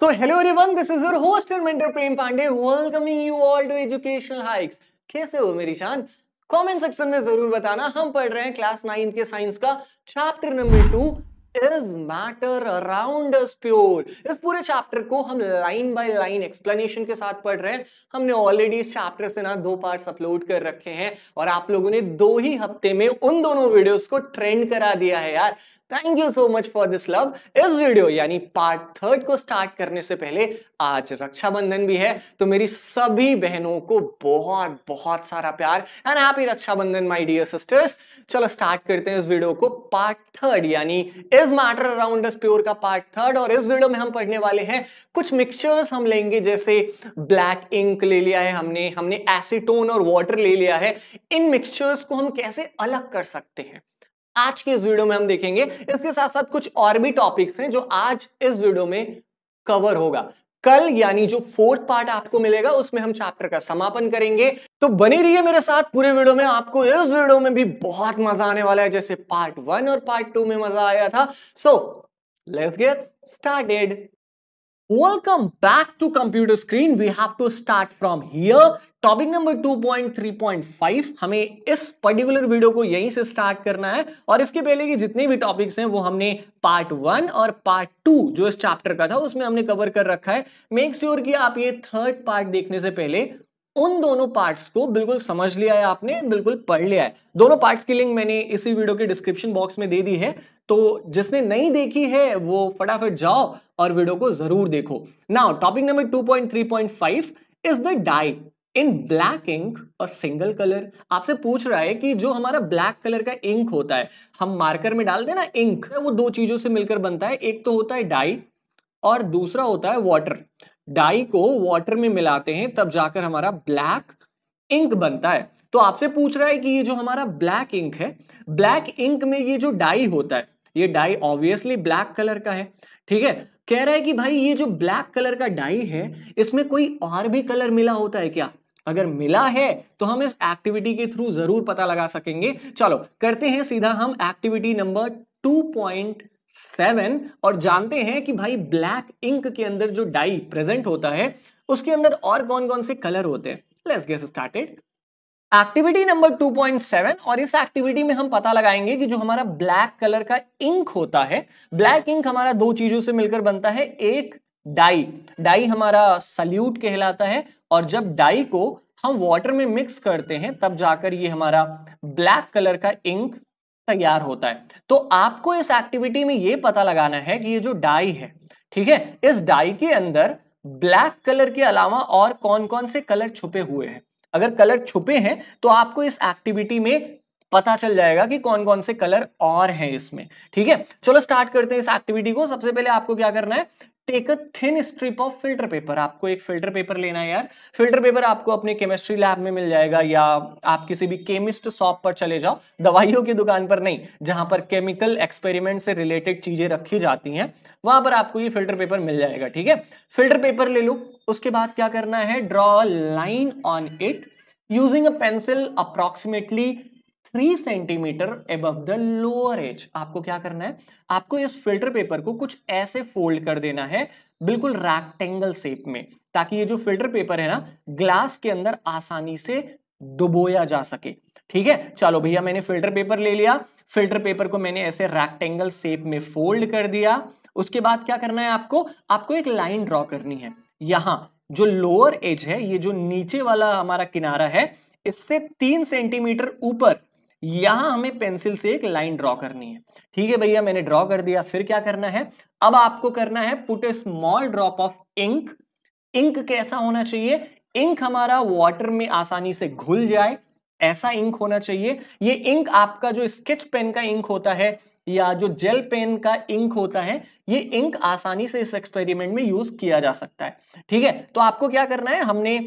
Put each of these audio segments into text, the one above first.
So hello everyone, this is your host and mentor Prem Pandey, welcoming you all to Educational Hikes. कैसे हो मेरी शान comment section में जरूर बताना हम पढ़ रहे हैं क्लास नाइन्थ के साइंस का number number Is matter around us pure? इस पूरे चैप्टर को हम लाइन बाय लाइन एक्सप्लेनेशन के साथ पढ़ रहे हैं हमने ऑलरेडी इस चैप्टर से ना दो पार्ट्स अपलोड कर रखे हैं और आप लोगों ने दो ही हफ्ते में उन दोनों वीडियोस को ट्रेंड करा दिया है यार thank you so much for this love इस वीडियो यानी पार्ट थर्ड को स्टार्ट करने से पहले आज रक्षाबंधन भी है तो मेरी सभी बहनों को बहुत बहुत सारा प्यार and happy Rakshabandhan my dear sisters चलो स्टार्ट करते हैं इस वीडियो को पार्ट थर्ड यानी is matter around us pure का पार्ट थर्ड और इस वीडियो में हम पढ़ने वाले हैं कुछ मिक्सचर्स हम लेंगे जैसे ब्लैक इंक ले लिया है हमने हमने एसिटोन और वाटर ले लिया है इन मिक्सचर्स को हम कैसे अलग कर सकते हैं आज के इस वीडियो में हम देखेंगे इसके साथ साथ कुछ और भी टॉपिक्स हैं जो आज इस वीडियो में कवर होगा कल यानी जो फोर्थ पार्ट आपको मिलेगा उसमें हम चैप्टर का समापन करेंगे तो बने रहिए मेरे साथ पूरे वीडियो में आपको इस वीडियो में भी बहुत मजा आने वाला है जैसे पार्ट वन और पार्ट टू में मजा आया था so let's get started welcome back to computer screen we have to start from here topic number 2.3.5 हमें इस पर्टिकुलर वीडियो को यहीं से स्टार्ट करना है और इसके पहले के जितने भी टॉपिक्स हैं वो हमने पार्ट वन और पार्ट टू जो इस चैप्टर का था उसमें हमने कवर कर रखा है मेक श्योर sure कि आप ये थर्ड पार्ट देखने से पहले उन दोनों पार्ट्स को बिल्कुल समझ लिया है आपने बिल्कुल पढ़ लिया है दोनों पार्ट्स की लिंक मैंने इसी वीडियो के डिस्क्रिप्शन बॉक्स में दे दी है तो जिसने नहीं देखी है वो फटाफट जाओ और वीडियो को जरूर देखो now topic number 2.3.5 is the dye in black ink और सिंगल कलर आपसे पूछ रहा है कि जो हमारा ब्लैक कलर का इंक होता है हम मार्कर में डाल देना ना इंक तो वो दो चीजों से मिलकर बनता है एक तो होता है डाई और दूसरा होता है वाटर डाई को वाटर में मिलाते हैं तब जाकर हमारा ब्लैक इंक बनता है तो आपसे पूछ रहा है कि ये जो हमारा ब्लैक इंक है ब्लैक इंक में ये जो डाई होता है ये डाई ऑब्वियसली ब्लैक कलर का है ठीक है कह रहा है कि भाई ये जो ब्लैक कलर का डाई है इसमें कोई और भी कलर मिला होता है क्या अगर मिला है तो हम इस एक्टिविटी के थ्रू जरूर पता लगा सकेंगे चलो करते हैं सीधा हम activity number two point seven और जानते हैं कि भाई ब्लैक इंक के अंदर जो डाई प्रेजेंट होता है उसके अंदर और कौन कौन से कलर होते हैं let's get started activity number 2.7 और इस एक्टिविटी में हम पता लगाएंगे कि जो हमारा ब्लैक कलर का इंक होता है ब्लैक इंक हमारा दो चीजों से मिलकर बनता है एक डाई डाई हमारा सल्यूट कहलाता है और जब डाई को हम वाटर में मिक्स करते हैं तब जाकर ये हमारा ब्लैक कलर का इंक तैयार होता है तो आपको इस एक्टिविटी में ये पता लगाना है कि ये जो डाई है ठीक है इस डाई के अंदर ब्लैक कलर के अलावा और कौन कौन से कलर छुपे हुए हैं अगर कलर छुपे हैं तो आपको इस एक्टिविटी में पता चल जाएगा कि कौन कौन से कलर और हैं इसमें ठीक है चलो स्टार्ट करते हैं इस एक्टिविटी को सबसे पहले आपको क्या करना है take a thin strip of filter paper आपको एक फिल्टर पेपर लेना है यार फिल्टर पेपर आपको अपने केमिस्ट्री लैब में मिल जाएगा या आप किसी भी केमिस्ट शॉप पर चले जाओ दवाइयों की दुकान पर नहीं जहां पर केमिकल एक्सपेरिमेंट से रिलेटेड चीजें रखी जाती हैं वहां पर आपको ये फिल्टर पेपर मिल जाएगा ठीक है फिल्टर पेपर ले लो उसके बाद क्या करना है draw line on it using a pencil approximately three centimetre above the lower edge आपको क्या करना है आपको इस फिल्टर पेपर को कुछ ऐसे फोल्ड कर देना है बिल्कुल रैक्टेंगल शेप में ताकि ये जो फिल्टर पेपर है ना ग्लास के अंदर आसानी से डुबोया जा सके ठीक है चलो भैया मैंने फिल्टर पेपर ले लिया फिल्टर पेपर को मैंने ऐसे रैक्टेंगल शेप में फोल्ड कर दिया उसके बाद क्या करना है आपको आपको एक लाइन ड्रॉ करनी है यहां जो लोअर एज है ये जो नीचे वाला हमारा किनारा है इससे तीन सेंटीमीटर ऊपर यहां हमें पेंसिल से एक लाइन ड्रॉ करनी है ठीक है भैया मैंने ड्रॉ कर दिया फिर क्या करना है अब आपको करना है put a small drop of ink ink कैसा होना चाहिए इंक हमारा वाटर में आसानी से घुल जाए ऐसा इंक होना चाहिए ये इंक आपका जो स्केच पेन का इंक होता है या जो जेल पेन का इंक होता है ये इंक आसानी से इस एक्सपेरिमेंट में यूज किया जा सकता है ठीक है तो आपको क्या करना है हमने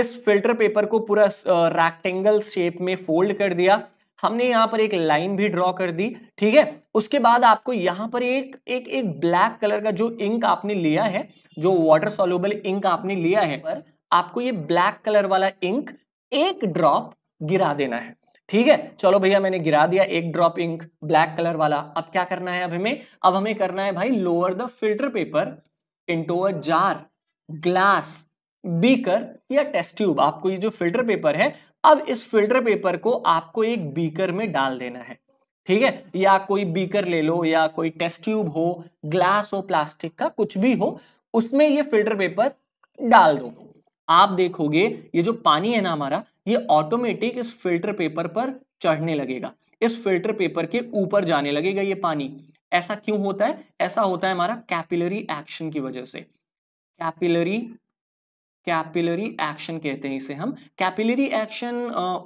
इस फिल्टर पेपर को पूरा रैक्टेंगल शेप में फोल्ड कर दिया हमने यहाँ पर एक लाइन भी ड्रॉ कर दी ठीक है उसके बाद आपको यहाँ पर एक एक एक ब्लैक कलर का जो इंक आपने लिया है जो वाटर सोल्यूबल इंक आपने लिया है पर आपको ये ब्लैक कलर वाला इंक एक ड्रॉप गिरा देना है ठीक है चलो भैया मैंने गिरा दिया एक ड्रॉप इंक ब्लैक कलर वाला अब क्या करना है अब हमें अब हमें करना है भाई lower the filter paper into a jar glass beaker या टेस्ट ट्यूब आपको ये जो फिल्टर पेपर है अब इस फिल्टर पेपर को आपको एक बीकर में डाल देना है ठीक है या कोई बीकर ले लो या कोई टेस्ट ट्यूब हो ग्लास हो प्लास्टिक का कुछ भी हो उसमें ये फिल्टर पेपर डाल दो आप देखोगे ये जो पानी है ना हमारा ये ऑटोमेटिक इस फिल्टर पेपर पर चढ़ने लगेगा इस फिल्टर पेपर के ऊपर जाने लगेगा ये पानी ऐसा क्यों होता है ऐसा होता है हमारा कैपिलरी एक्शन की वजह से कैपिलरी कैपिलरी एक्शन कहते हैं इसे हम कैपिलरी एक्शन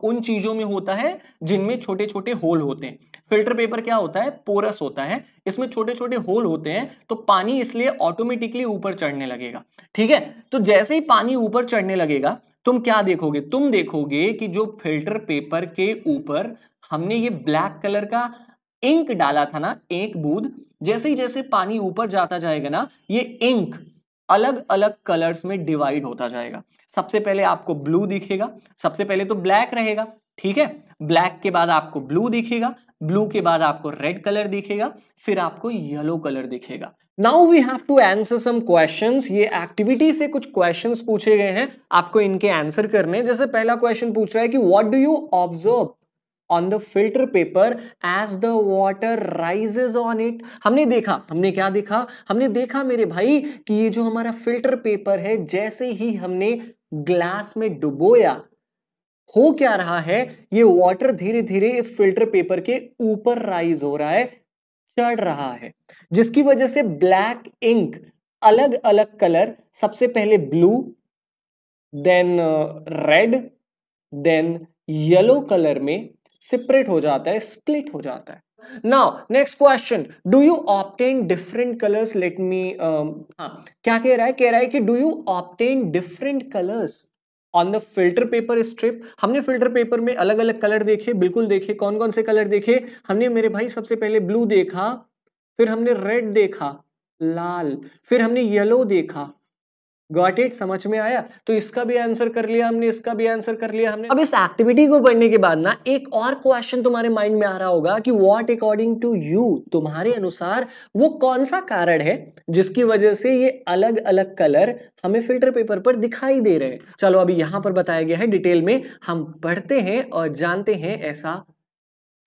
उन चीज़ों में होता है जिनमें छोटे छोटे होल होते हैं फिल्टर पेपर क्या होता है पोरस होता है इसमें छोटे छोटे होल होते हैं तो पानी इसलिए ऑटोमेटिकली ऊपर चढ़ने लगेगा ठीक है तो जैसे ही पानी ऊपर चढ़ने लगेगा तुम क्या देखोगे तुम देखोगे कि जो फिल्टर पेपर के ऊपर हमने ये ब्लैक कलर का इंक डाला था ना एक बूद जैसे ही जैसे पानी ऊपर जाता जाएगा ना ये इंक अलग अलग कलर्स में डिवाइड होता जाएगा सबसे पहले आपको ब्लू दिखेगा सबसे पहले तो ब्लैक रहेगा ठीक है ब्लैक के बाद आपको ब्लू दिखेगा ब्लू के बाद आपको रेड कलर दिखेगा फिर आपको येलो कलर दिखेगा now we have to answer some question ये एक्टिविटी से कुछ क्वेश्चन पूछे गए हैं आपको इनके आंसर करने जैसे पहला क्वेश्चन पूछ रहा है कि what do you observe on the filter paper as the water rises on it हमने देखा हमने क्या देखा हमने देखा मेरे भाई कि ये जो हमारा फिल्टर पेपर है जैसे ही हमने ग्लास में डुबोया हो क्या रहा है ये वाटर धीरे धीरे इस फिल्टर पेपर के ऊपर राइज हो रहा है चढ़ रहा है जिसकी वजह से ब्लैक इंक अलग अलग कलर सबसे पहले blue then red then yellow colour में सेपरेट हो जाता है स्प्लिट हो जाता है now next question do you obtain different colours let me क्या कह रहा है कह रहा है कि do you obtain different colours on the filter paper strip हमने फिल्टर पेपर में अलग अलग कलर देखे बिल्कुल देखे कौन कौन से कलर देखे हमने मेरे भाई सबसे पहले ब्लू देखा फिर हमने रेड देखा लाल फिर हमने येलो देखा गॉट इट समझ में आया तो इसका भी आंसर कर लिया हमने इसका भी आंसर कर लिया हमने अब इस एक्टिविटी को पढ़ने के बाद ना एक और क्वेश्चन तुम्हारे माइंड में आ रहा होगा कि व्हाट अकॉर्डिंग टू यू तुम्हारे अनुसार वो कौन सा कारण है जिसकी वजह से ये अलग अलग कलर हमें फिल्टर पेपर पर दिखाई दे रहे हैं चलो अभी यहां पर बताया गया है डिटेल में हम पढ़ते हैं और जानते हैं ऐसा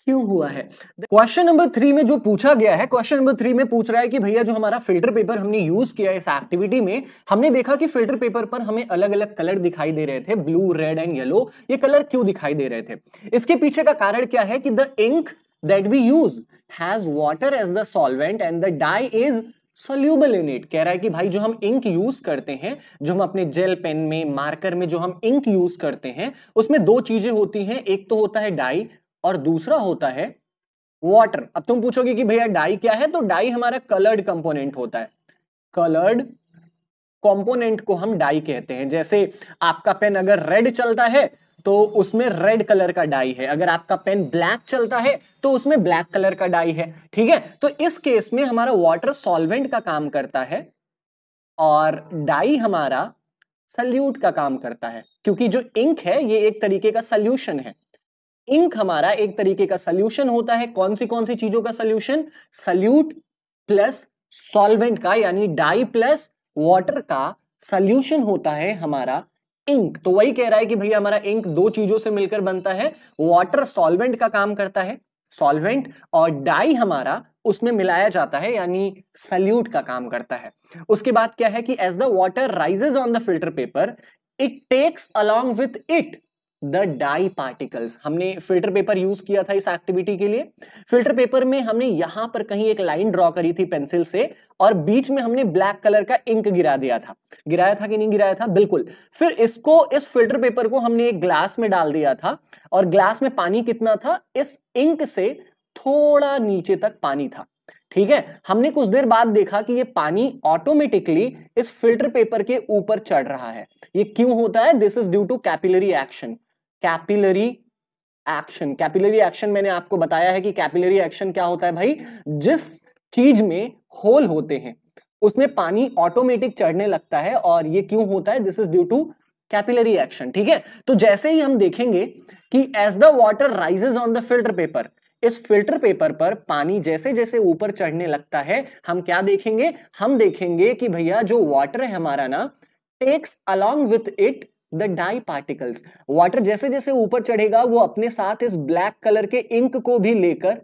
क्यों हुआ है क्वेश्चन नंबर थ्री में जो पूछा गया है क्वेश्चन नंबर थ्री में पूछ रहा है कि भैया जो हमारा फिल्टर पेपर हमने यूज किया इस एक्टिविटी में हमने देखा कि फिल्टर पेपर पर हमें अलग अलग कलर दिखाई दे रहे थे ब्लू रेड एंड येलो ये कलर क्यों दिखाई दे रहे थे इसके पीछे का कारण क्या है कि the ink that we use has water as the solvent and the dye is soluble in it कह रहा है कि भाई जो हम इंक यूज करते हैं जो हम अपने जेल पेन में मार्कर में जो हम इंक यूज करते हैं उसमें दो चीजें होती हैं एक तो होता है डाई और दूसरा होता है वाटर अब तुम पूछोगे कि भैया डाई क्या है तो डाई हमारा कलर्ड कंपोनेंट होता है कलर्ड कंपोनेंट को हम डाई कहते हैं जैसे आपका पेन अगर रेड चलता है तो उसमें रेड कलर का डाई है अगर आपका पेन ब्लैक चलता है तो उसमें ब्लैक कलर का डाई है ठीक है तो इस केस में हमारा वाटर सॉल्वेंट का काम करता है और डाई हमारा सल्यूट का काम करता है क्योंकि जो इंक है ये एक तरीके का सल्यूशन है इंक हमारा एक तरीके का सोल्यूशन होता है कौन सी कौन सी चीजों का सोल्यूशन सल्यूट प्लस सॉल्वेंट का यानी डाई प्लस वाटर का सोल्यूशन होता है हमारा इंक तो वही कह रहा है कि भैया हमारा इंक दो चीजों से मिलकर बनता है वाटर सॉल्वेंट का काम करता है सॉल्वेंट और डाई हमारा उसमें मिलाया जाता है यानी सल्यूट का काम करता है उसके बाद क्या है कि as the water rises on the filter paper it takes along with it the dye particles हमने फिल्टर पेपर यूज किया था इस एक्टिविटी के लिए फिल्टर पेपर में हमने यहां पर कहीं एक लाइन ड्रॉ करी थी पेंसिल से और बीच में हमने ब्लैक कलर का इंक गिरा दिया था गिराया था कि नहीं गिराया था बिल्कुल फिर इसको इस फिल्टर पेपर को हमने एक ग्लास में डाल दिया था और ग्लास में पानी कितना था इस इंक से थोड़ा नीचे तक पानी था ठीक है हमने कुछ देर बाद देखा कि ये पानी ऑटोमेटिकली इस फिल्टर पेपर के ऊपर चढ़ रहा है ये क्यों होता है this is due to capillary action capillary action capillary action मैंने आपको बताया है कि कैपिलरी एक्शन क्या होता है भाई जिस चीज में होल होते हैं उसमें पानी ऑटोमेटिक चढ़ने लगता है और ये क्यों होता है this is due to capillary action ठीक है तो जैसे ही हम देखेंगे कि as the water rises on the filter paper इस फिल्टर पेपर पर पानी जैसे जैसे ऊपर चढ़ने लगता है हम क्या देखेंगे हम देखेंगे कि भैया जो वाटर है हमारा ना takes along with it the dye particles water जैसे जैसे ऊपर चढ़ेगा वो अपने साथ इस ब्लैक कलर के इंक को भी लेकर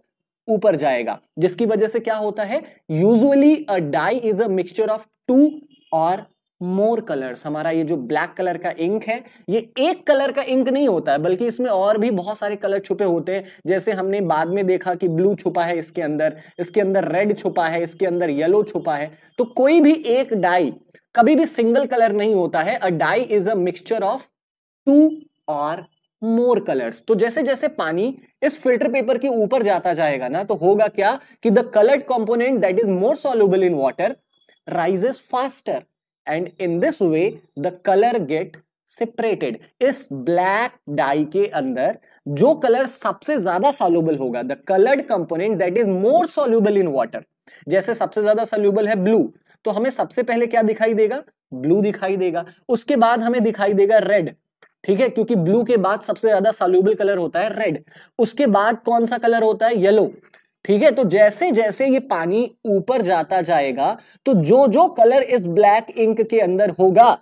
ऊपर जाएगा जिसकी वजह से क्या होता है usually a dye is a mixture of two or more colours हमारा ये जो ब्लैक कलर का इंक है ये एक कलर का इंक नहीं होता है बल्कि इसमें और भी बहुत सारे कलर छुपे होते हैं जैसे हमने बाद में देखा कि ब्लू छुपा है इसके अंदर इसके अंदर रेड छुपा है इसके अंदर येलो छुपा है तो कोई भी एक डाई कभी भी सिंगल कलर नहीं होता है a dye is a mixture of two or more colours तो जैसे जैसे पानी इस फिल्टर पेपर के ऊपर जाता जाएगा ना तो होगा क्या कि the coloured component that is more soluble in water rises faster and in this way the colour get separated इस ब्लैक डाई के अंदर जो कलर सबसे ज्यादा सॉल्यूबल होगा the coloured component that is more soluble in water जैसे सबसे ज्यादा सॉल्यूबल है ब्लू तो हमें सबसे पहले क्या दिखाई देगा ब्लू दिखाई देगा उसके बाद हमें दिखाई देगा रेड ठीक है क्योंकि ब्लू के बाद सबसे ज्यादा सॉल्यूबल कलर होता है रेड उसके बाद कौन सा कलर होता है येलो ठीक है तो जैसे जैसे ये पानी ऊपर जाता जाएगा तो जो जो कलर इस ब्लैक इंक के अंदर होगा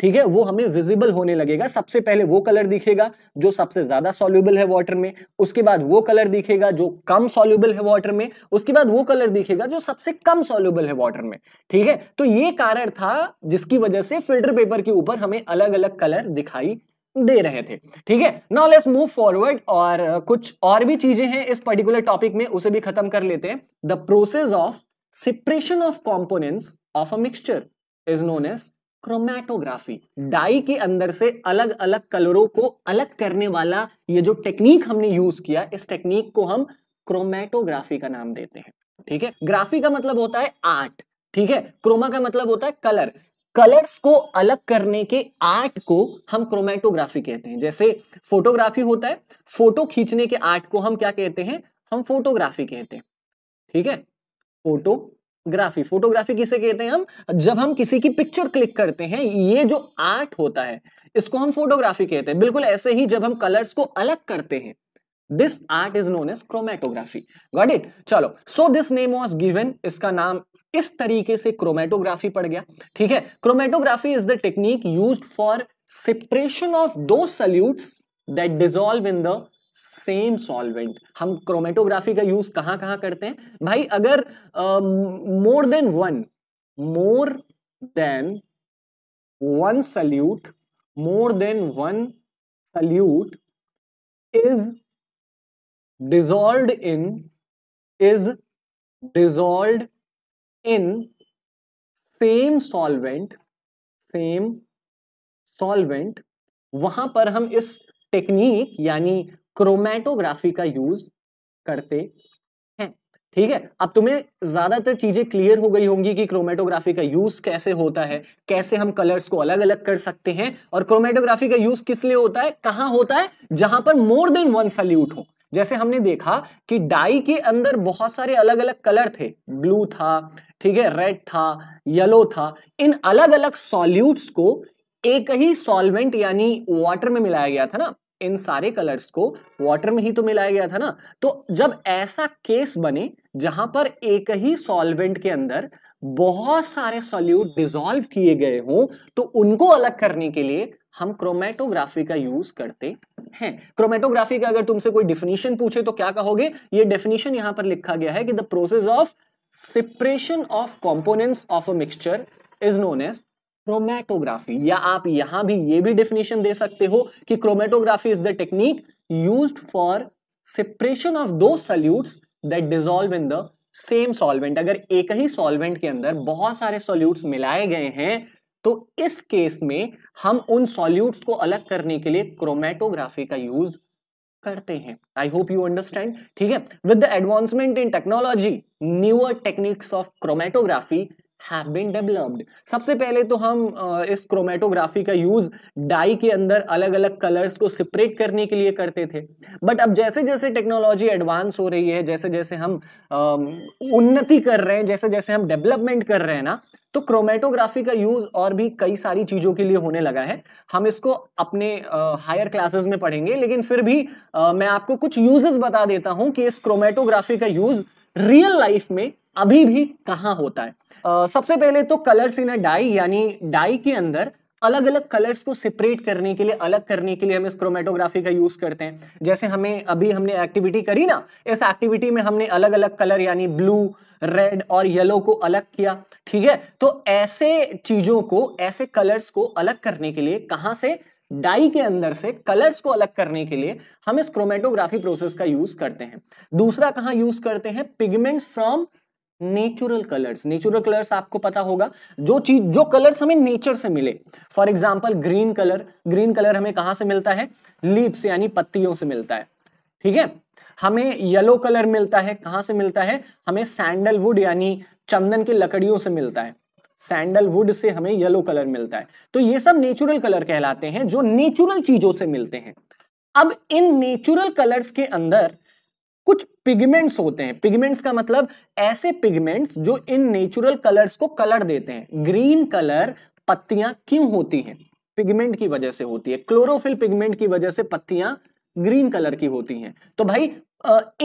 ठीक है वो हमें विजिबल होने लगेगा सबसे पहले वो कलर दिखेगा जो सबसे ज्यादा सॉल्यूबल है वाटर में उसके बाद वो कलर दिखेगा जो कम सॉल्यूबल है वाटर में उसके बाद वो कलर दिखेगा जो सबसे कम सॉल्यूबल है वाटर में ठीक है तो ये कारण था जिसकी वजह से फिल्टर पेपर के ऊपर हमें अलग अलग कलर दिखाई दे रहे थे ठीक है नाउ लेट्स मूव फॉरवर्ड और कुछ और भी चीजें हैं इस पर्टिकुलर टॉपिक में उसे भी खत्म कर लेते हैं the process of separation of component of a mixture is known as chromatography dye के अंदर से अलग अलग कलरों को अलग करने वाला ये जो टेक्निक हमने यूज किया इस टेक्निक को हम क्रोमैटोग्राफी का नाम देते हैं ठीक है ग्राफी का मतलब होता है आर्ट ठीक है क्रोमा का मतलब होता है कलर कलर्स को अलग करने के आर्ट को हम क्रोमेटोग्राफी कहते हैं जैसे फोटोग्राफी होता है फोटो खींचने के आर्ट को हम क्या कहते हैं हम फोटोग्राफी कहते हैं ठीक है फोटोग्राफी फोटोग्राफी किसे कहते हैं हम जब हम किसी की पिक्चर क्लिक करते हैं ये जो आर्ट होता है इसको हम फोटोग्राफी कहते हैं बिल्कुल ऐसे ही जब हम कलर्स को अलग करते हैं this art is known as chromatography got it चलो so this name was given इसका नाम इस तरीके से क्रोमेटोग्राफी पड़ गया ठीक है chromatography is the technique use for separation of दो solutes that dissolve in the same solvent हम क्रोमेटोग्राफी का यूज कहां कहां करते हैं भाई अगर more than one more than one solute more than one solute is dissolve in is dissolve in same solvent same solvent वहां पर हम इस टेक्निक यानी क्रोमेटोग्राफी का यूज करते हैं ठीक है अब तुम्हें ज्यादातर चीजें क्लियर हो गई होंगी कि क्रोमेटोग्राफी का यूज कैसे होता है कैसे हम कलर्स को अलग अलग कर सकते हैं और क्रोमेटोग्राफी का यूज किस लिए होता है कहां होता है जहां पर मोर देन वन सल्यूट हो जैसे हमने देखा कि डाई के अंदर बहुत सारे अलग अलग कलर थे ब्लू था ठीक है रेड था येलो था इन अलग अलग सॉल्यूट्स को एक ही सॉल्वेंट यानी वाटर में मिलाया गया था ना इन सारे कलर्स को वाटर में ही तो मिलाया गया था ना तो जब ऐसा केस बने जहां पर एक ही सॉल्वेंट के अंदर बहुत सारे सॉल्यूट डिजोल्व किए गए हों तो उनको अलग करने के लिए हम क्रोमेटोग्राफी का यूज करते हैं क्रोमेटोग्राफी का अगर तुमसे कोई डेफिनेशन पूछे तो क्या कहोगे ये डेफिनेशन यहां पर लिखा गया है कि the process of separation of component of a mixture is known as chromatography या आप यहां भी ये भी डेफिनेशन दे सकते हो कि chromatography is the technique use for separation of दो solutes that dissolve in the same solvent अगर एक ही सॉल्वेंट के अंदर बहुत सारे सॉल्यूट्स मिलाए गए हैं तो इस केस में हम उन सॉल्यूट्स को अलग करने के लिए क्रोमेटोग्राफी का यूज करते हैं आई होप यू अंडरस्टैंड ठीक है with the advancement in technology newer techniques of chromatography have been developed सबसे पहले तो हम इस क्रोमेटोग्राफी का यूज डाई के अंदर अलग अलग कलर्स को सेपरेट करने के लिए करते थे बट अब जैसे जैसे टेक्नोलॉजी एडवांस हो रही है जैसे जैसे हम उन्नति कर रहे हैं जैसे जैसे हम डेवलपमेंट कर रहे हैं ना तो क्रोमेटोग्राफी का यूज और भी कई सारी चीजों के लिए होने लगा है हम इसको अपने हायर क्लासेस में पढ़ेंगे लेकिन फिर भी आ, मैं आपको कुछ यूजेस बता देता हूं कि इस क्रोमेटोग्राफी का यूज रियल लाइफ में अभी भी कहाँ होता है आ, सबसे पहले तो कलर्स इन अ डाई यानी डाई के अंदर अलग अलग कलर्स को सेपरेट करने के लिए अलग करने के लिए हम इस क्रोमेटोग्राफी का यूज करते हैं जैसे हमें अभी हमने एक्टिविटी करी ना इस एक्टिविटी में हमने अलग अलग कलर यानी ब्लू रेड और येलो को अलग किया ठीक है तो ऐसे चीजों को ऐसे कलर्स को अलग करने के लिए कहाँ से डाई के अंदर से कलर्स को अलग करने के लिए हम इस क्रोमेटोग्राफी प्रोसेस का यूज करते हैं दूसरा कहाँ यूज करते हैं pigment from natural colours natural colours आपको पता होगा जो चीज जो कलर्स हमें नेचर से मिले for example green colour green colour हमें कहां से मिलता है लीप से यानी पत्तियों से मिलता है ठीक है हमें येलो कलर मिलता है कहां से मिलता है हमें सैंडलवुड यानी चंदन की लकड़ियों से मिलता है सैंडलवुड से हमें येलो कलर मिलता है तो ये सब नेचुरल कलर कहलाते हैं जो नेचुरल चीजों से मिलते हैं अब इन नेचुरल कलर्स के अंदर कुछ पिगमेंट्स होते हैं पिगमेंट्स का मतलब ऐसे पिगमेंट्स जो इन नेचुरल कलर्स को कलर देते हैं ग्रीन कलर पत्तियां क्यों होती हैं पिगमेंट की वजह से होती है क्लोरोफिल पिगमेंट की वजह से पत्तियां ग्रीन कलर की होती हैं तो भाई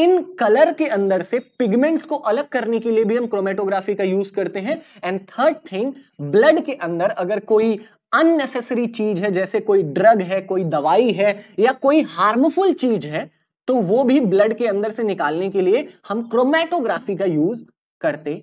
इन कलर के अंदर से पिगमेंट्स को अलग करने के लिए भी हम क्रोमेटोग्राफी का यूज करते हैं एंड थर्ड थिंग ब्लड के अंदर अगर कोई अननेसेसरी चीज है जैसे कोई ड्रग है कोई दवाई है या कोई हार्मफुल चीज है तो वो भी ब्लड के अंदर से निकालने के लिए हम क्रोमेटोग्राफी का यूज करते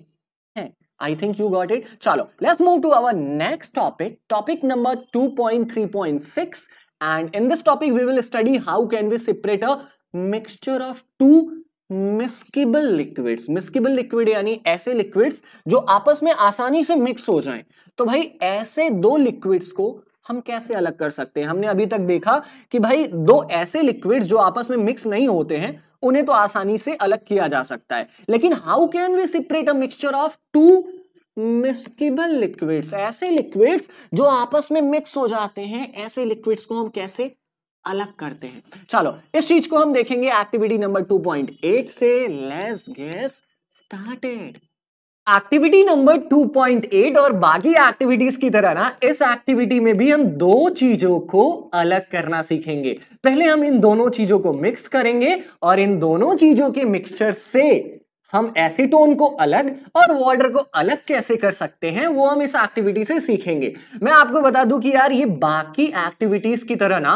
हैं I think you got it चलो let's move to our next topic topic number 2.3.6 and in this topic we will study how can we separate a mixture of two miscible liquids miscible liquid यानी ऐसे liquids जो आपस में आसानी से mix हो जाएं तो भाई ऐसे दो लिक्विड्स को हम कैसे अलग कर सकते हैं हमने अभी तक देखा कि भाई दो ऐसे लिक्विड जो आपस में मिक्स नहीं होते हैं उन्हें तो आसानी से अलग किया जा सकता है लेकिन how can we separate a mixture of two miscible liquids ऐसे लिक्विड्स जो आपस में मिक्स हो जाते हैं ऐसे लिक्विड्स को हम कैसे अलग करते हैं चलो इस चीज को हम देखेंगे एक्टिविटी नंबर 2.8 से let's get started activity number 2.8 और बाकी एक्टिविटीज की तरह ना इस एक्टिविटी में भी हम दो चीजों को अलग करना सीखेंगे पहले हम इन दोनों चीजों को मिक्स करेंगे और इन दोनों चीजों के मिक्सचर से हम एसीटोन को अलग और वाटर को अलग कैसे कर सकते हैं वो हम इस एक्टिविटी से सीखेंगे मैं आपको बता दूं कि यार ये बाकी एक्टिविटीज की तरह ना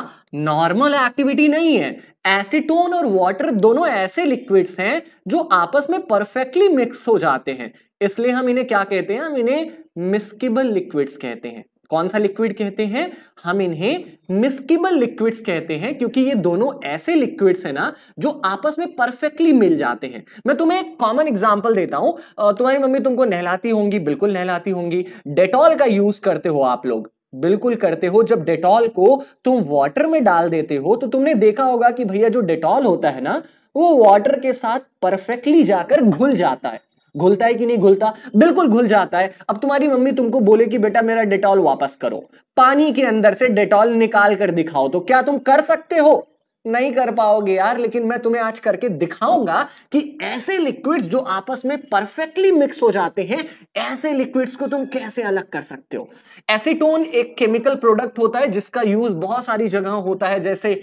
नॉर्मल एक्टिविटी नहीं है एसीटोन और वाटर दोनों ऐसे लिक्विड्स हैं जो आपस में परफेक्टली मिक्स हो जाते हैं इसलिए हम इन्हें क्या कहते हैं हम इन्हें मिस्किबल लिक्विड्स कहते हैं कौन सा लिक्विड कहते हैं हम इन्हें मिस्किबल लिक्विड्स कहते हैं क्योंकि ये दोनों ऐसे लिक्विड्स हैं ना जो आपस में परफेक्टली मिल जाते हैं मैं तुम्हें एक कॉमन एग्जांपल देता हूं तुम्हारी मम्मी तुमको नहलाती होंगी बिल्कुल नहलाती होंगी डेटॉल का यूज करते हो आप लोग बिल्कुल करते हो जब डेटॉल को तुम वाटर में डाल देते हो तो तुमने देखा होगा कि भैया जो डेटॉल होता है ना वो वाटर के साथ परफेक्टली जाकर घुल जाता है घुलता है कि नहीं घुलता बिल्कुल घुल जाता है अब तुम्हारी मम्मी तुमको बोले कि बेटा मेरा डेटॉल वापस करो पानी के अंदर से डेटॉल निकाल कर दिखाओ तो क्या तुम कर सकते हो नहीं कर पाओगे यार लेकिन मैं तुम्हें आज करके दिखाऊंगा कि ऐसे लिक्विड्स जो आपस में परफेक्टली मिक्स हो जाते हैं ऐसे लिक्विड्स को तुम कैसे अलग कर सकते हो एसीटोन एक केमिकल प्रोडक्ट होता है जिसका यूज बहुत सारी जगह होता है जैसे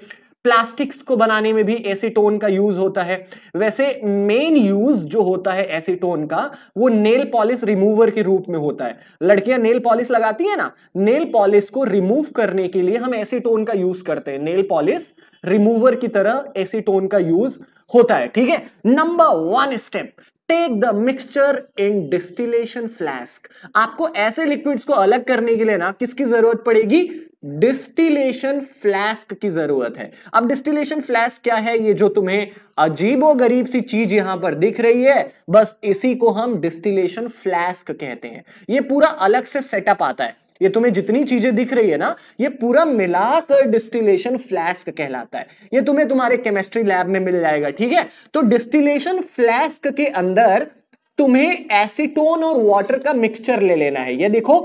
प्लास्टिक्स को बनाने में भी एसीटोन का यूज होता है वैसे मेन यूज जो होता है एसीटोन का वो नेल पॉलिश रिमूवर के रूप में होता है लड़कियां नेल पॉलिश लगाती है ना नेल पॉलिश को रिमूव करने के लिए हम एसीटोन का यूज करते हैं नेल पॉलिश रिमूवर की तरह एसीटोन का यूज होता है ठीक है number one step take the mixture in distillation flask आपको ऐसे लिक्विड्स को अलग करने के लिए ना किसकी जरूरत पड़ेगी डिस्टिलेशन फ्लैस्क की जरूरत है अब डिस्टिलेशन फ्लैस्क क्या है ये जो तुम्हें अजीबो गरीब सी चीज यहां पर दिख रही है बस इसी को हम डिस्टिलेशन फ्लैस्क कहते हैं ये पूरा अलग से सेटअप आता है ये तुम्हें जितनी चीजें दिख रही है ना ये पूरा मिलाकर डिस्टिलेशन फ्लैस्क कहलाता है ये तुम्हें तुम्हारे केमिस्ट्री लैब में मिल जाएगा ठीक है तो डिस्टिलेशन फ्लैस्क के अंदर तुम्हें एसीटोन और वाटर का मिक्सचर ले लेना है ये देखो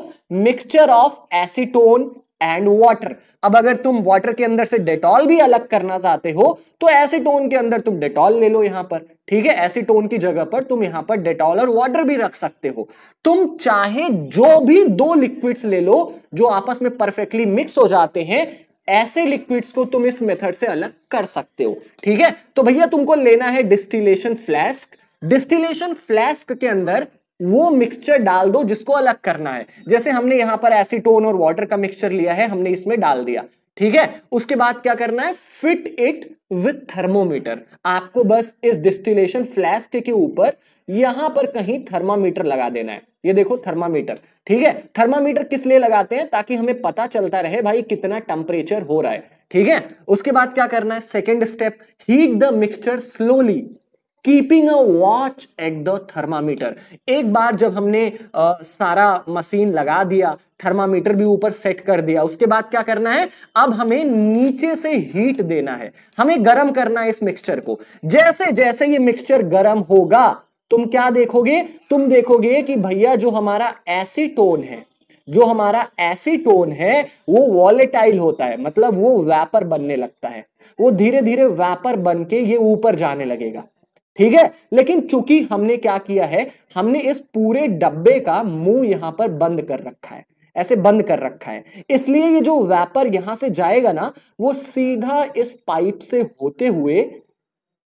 mixture of acetone and water अब अगर तुम वाटर के अंदर से डेटॉल भी अलग करना चाहते हो तो टोन के अंदर तुम डेटॉल ले लो यहां पर ठीक है टोन की जगह पर तुम यहां पर डेटॉल और वाटर भी रख सकते हो तुम चाहे जो भी दो लिक्विड्स ले लो जो आपस में परफेक्टली मिक्स हो जाते हैं ऐसे लिक्विड्स को तुम इस मेथड से अलग कर सकते हो ठीक है तो भैया तुमको लेना है डिस्टिलेशन फ्लैस्क डिस्टिलेशन फ्लैस्क के अंदर वो मिक्सचर डाल दो जिसको अलग करना है जैसे हमने यहां पर एसीटोन और वाटर का मिक्सचर लिया है हमने इसमें डाल दिया ठीक है उसके बाद क्या करना है फिट इट विथ थर्मोमीटर आपको बस इस डिस्टिलेशन फ्लैस्क के ऊपर यहां पर कहीं थर्मामीटर लगा देना है ये देखो थर्मामीटर ठीक है थर्मामीटर किस लिए लगाते हैं ताकि हमें पता चलता रहे भाई कितना टेम्परेचर हो रहा है ठीक है उसके बाद क्या करना है second step heat the mixture slowly keeping a watch at the thermometer एक बार जब हमने आ, सारा मशीन लगा दिया थर्मामीटर भी ऊपर सेट कर दिया उसके बाद क्या करना है अब हमें नीचे से हीट देना है हमें गर्म करना है इस मिक्सचर को जैसे जैसे ये मिक्सचर गर्म होगा तुम क्या देखोगे तुम देखोगे कि भैया जो हमारा एसीटोन है जो हमारा एसीटोन है वो वॉलेटाइल होता है मतलब वो वैपर बनने लगता है वो धीरे धीरे वैपर बन के ये ऊपर जाने लगेगा ठीक है लेकिन चूंकि हमने क्या किया है हमने इस पूरे डब्बे का मुंह यहां पर बंद कर रखा है ऐसे बंद कर रखा है इसलिए ये जो वेपर यहां से जाएगा ना वो सीधा इस पाइप से होते हुए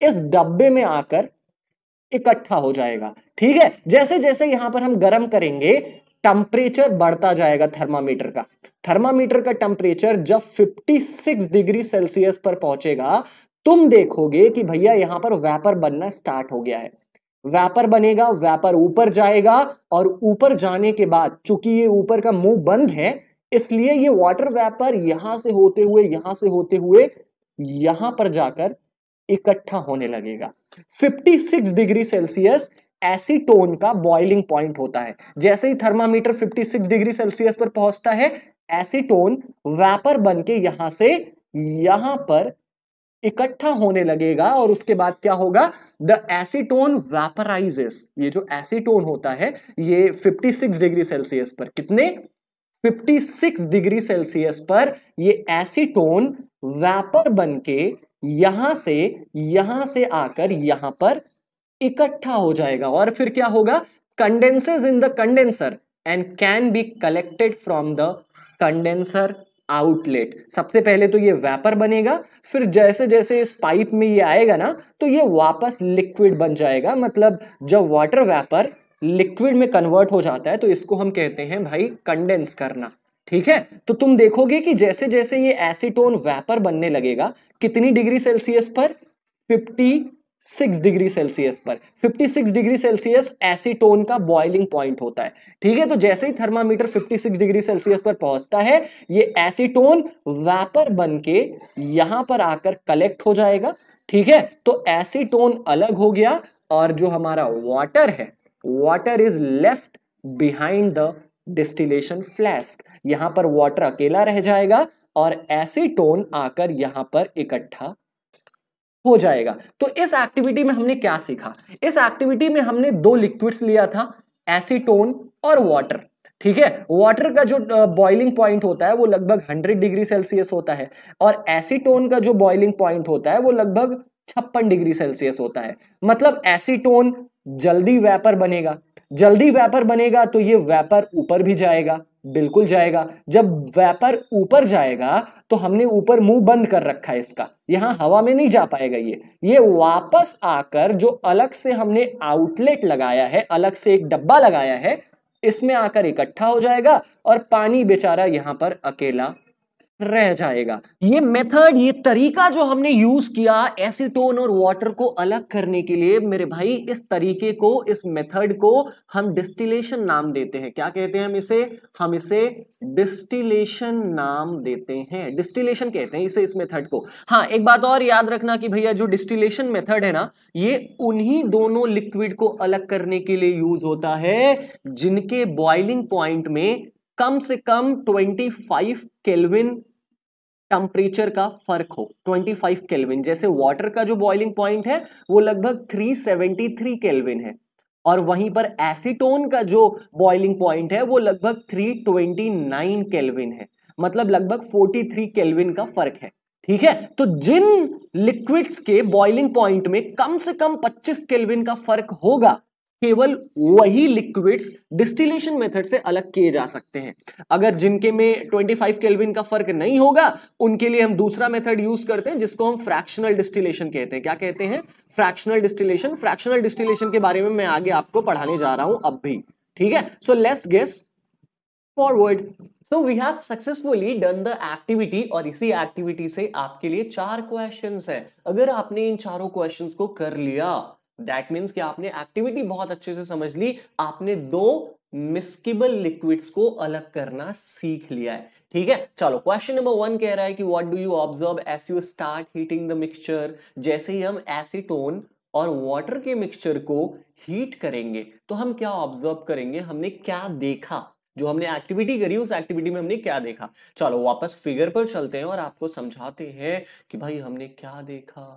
इस डब्बे में आकर इकट्ठा हो जाएगा ठीक है जैसे जैसे यहां पर हम गर्म करेंगे टेम्परेचर बढ़ता जाएगा थर्मामीटर का थर्मामीटर का टेम्परेचर जब 56 डिग्री सेल्सियस पर पहुंचेगा तुम देखोगे कि भैया यहां पर वैपर बनना स्टार्ट हो गया है वैपर बनेगा वैपर ऊपर जाएगा और ऊपर जाने के बाद चूंकि ये ऊपर का मुंह बंद है इसलिए ये वाटर वैपर यहां से होते हुए यहां से होते हुए यहां पर जाकर इकट्ठा होने लगेगा 56 डिग्री सेल्सियस एसीटोन का बॉइलिंग पॉइंट होता है जैसे ही थर्मामीटर 56 डिग्री सेल्सियस पर पहुंचता है टोन व्यापर बन के यहां से यहां पर इकट्ठा होने लगेगा और उसके बाद क्या होगा द एसीटोन वेपराइजेस ये जो एसीटोन होता है ये 56 डिग्री सेल्सियस पर कितने 56 डिग्री सेल्सियस पर ये एसीटोन वेपर बन के यहां से यहां से आकर यहां पर इकट्ठा हो जाएगा और फिर क्या होगा condenses in the condenser and can be collected from the condenser outlet सबसे पहले तो ये वेपर बनेगा फिर जैसे जैसे इस पाइप में ये आएगा ना तो ये वापस लिक्विड बन जाएगा मतलब जब वाटर वेपर लिक्विड में कन्वर्ट हो जाता है तो इसको हम कहते हैं भाई कंडेंस करना ठीक है तो तुम देखोगे कि जैसे जैसे ये एसीटोन वेपर बनने लगेगा कितनी डिग्री सेल्सियस पर फिफ्टी सिक्स डिग्री सेल्सियस पर fifty six degree Celsius acetone का बॉइलिंग पॉइंट होता है ठीक है तो जैसे ही थर्मामीटर सिक्स डिग्री सेल्सियस पर पहुंचता है ये एसीटोन वेपर बन के यहां पर आकर कलेक्ट हो जाएगा ठीक है तो एसीटोन अलग हो गया और जो हमारा वाटर है water is left behind the distillation flask यहां पर वाटर अकेला रह जाएगा और एसीटोन आकर यहां पर इकट्ठा हो जाएगा तो इस एक्टिविटी में हमने क्या सीखा इस एक्टिविटी में हमने दो लिक्विड्स लिया था एसीटोन और वाटर ठीक है वाटर का जो बॉइलिंग पॉइंट होता है वो लगभग 100 डिग्री सेल्सियस होता है और एसीटोन का जो बॉइलिंग पॉइंट होता है वो लगभग छप्पन डिग्री सेल्सियस होता है मतलब एसीटोन जल्दी वेपर बनेगा जल्दी वेपर बनेगा तो ये वेपर ऊपर भी जाएगा बिल्कुल जाएगा जब व्यापार ऊपर जाएगा तो हमने ऊपर मुंह बंद कर रखा है इसका यहां हवा में नहीं जा पाएगा ये ये वापस आकर जो अलग से हमने आउटलेट लगाया है अलग से एक डब्बा लगाया है इसमें आकर इकट्ठा हो जाएगा और पानी बेचारा यहां पर अकेला रह जाएगा ये मेथड ये तरीका जो हमने यूज किया एसीटोन और वाटर को अलग करने के लिए मेरे भाई इस तरीके को इस मेथड को हम डिस्टिलेशन नाम देते हैं क्या कहते हैं हम इसे हम इसे डिस्टिलेशन नाम देते हैं डिस्टिलेशन कहते हैं इसे इस मेथड को हाँ एक बात और याद रखना कि भैया जो डिस्टिलेशन मेथड है ना ये उन्हीं दोनों लिक्विड को अलग करने के लिए यूज होता है जिनके बॉइलिंग पॉइंट में कम से कम 25 केल्विन टेम्परेचर का फर्क हो 25 फाइव केल्विन जैसे वाटर का जो बॉइलिंग पॉइंट है वो लगभग 373 केल्विन है और वहीं पर एसीटोन का जो बॉइलिंग पॉइंट है वो लगभग 329 केल्विन है मतलब लगभग 43 केल्विन का फर्क है ठीक है तो जिन लिक्विड्स के बॉइलिंग पॉइंट में कम से कम 25 केल्विन का फर्क होगा केवल वही लिक्विड्स डिस्टिलेशन मेथड से अलग किए जा सकते हैं अगर जिनके में 25 केल्विन का फर्क नहीं होगा उनके लिए हम दूसरा मेथड यूज करते हैं जिसको हम फ्रैक्शनल डिस्टिलेशन कहते हैं क्या कहते हैं फ्रैक्शनल डिस्टिलेशन फ्रैक्शनल डिस्टिलेशन के बारे में मैं आगे आपको पढ़ाने जा रहा हूं अब भी ठीक है so let's get forward so we have successfully done the activity और इसी एक्टिविटी से आपके लिए चार क्वेश्चन है अगर आपने इन चारों क्वेश्चन को कर लिया दैट मीन्स कि आपने एक्टिविटी बहुत अच्छे से समझ ली आपने दो मिस्किबल लिक्विड्स को अलग करना सीख लिया है ठीक है चलो क्वेश्चन नंबर वन कह रहा है कि what do you observe as you start heating the mixture जैसे ही हम एसीटोन और वाटर के मिक्सचर को हीट करेंगे तो हम क्या ऑब्जर्व करेंगे हमने क्या देखा जो हमने एक्टिविटी करी उस एक्टिविटी में हमने क्या देखा चलो वापस फिगर पर चलते हैं और आपको समझाते हैं कि भाई हमने क्या देखा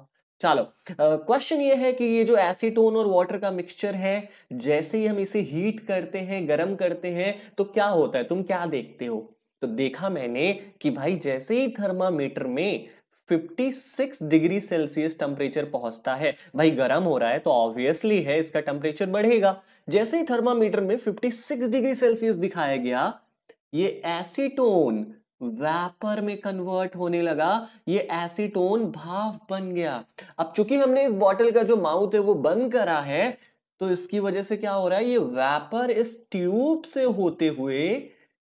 चलो क्वेश्चन ये है कि ये जो एसीटोन और वाटर का मिक्सचर है जैसे ही हम इसे हीट करते हैं गर्म करते हैं तो क्या होता है तुम क्या देखते हो तो देखा मैंने कि भाई जैसे ही थर्मामीटर में 56 डिग्री सेल्सियस टेम्परेचर पहुंचता है भाई गर्म हो रहा है तो ऑब्वियसली है इसका टेम्परेचर बढ़ेगा जैसे ही थर्मामीटर में 56 डिग्री सेल्सियस दिखाया गया ये एसीटोन वैपर में कन्वर्ट होने लगा ये एसीटोन भाव बन गया अब चूंकि हमने इस बॉटल का जो माउथ है वो बंद करा है तो इसकी वजह से क्या हो रहा है ये वैपर इस ट्यूब से होते हुए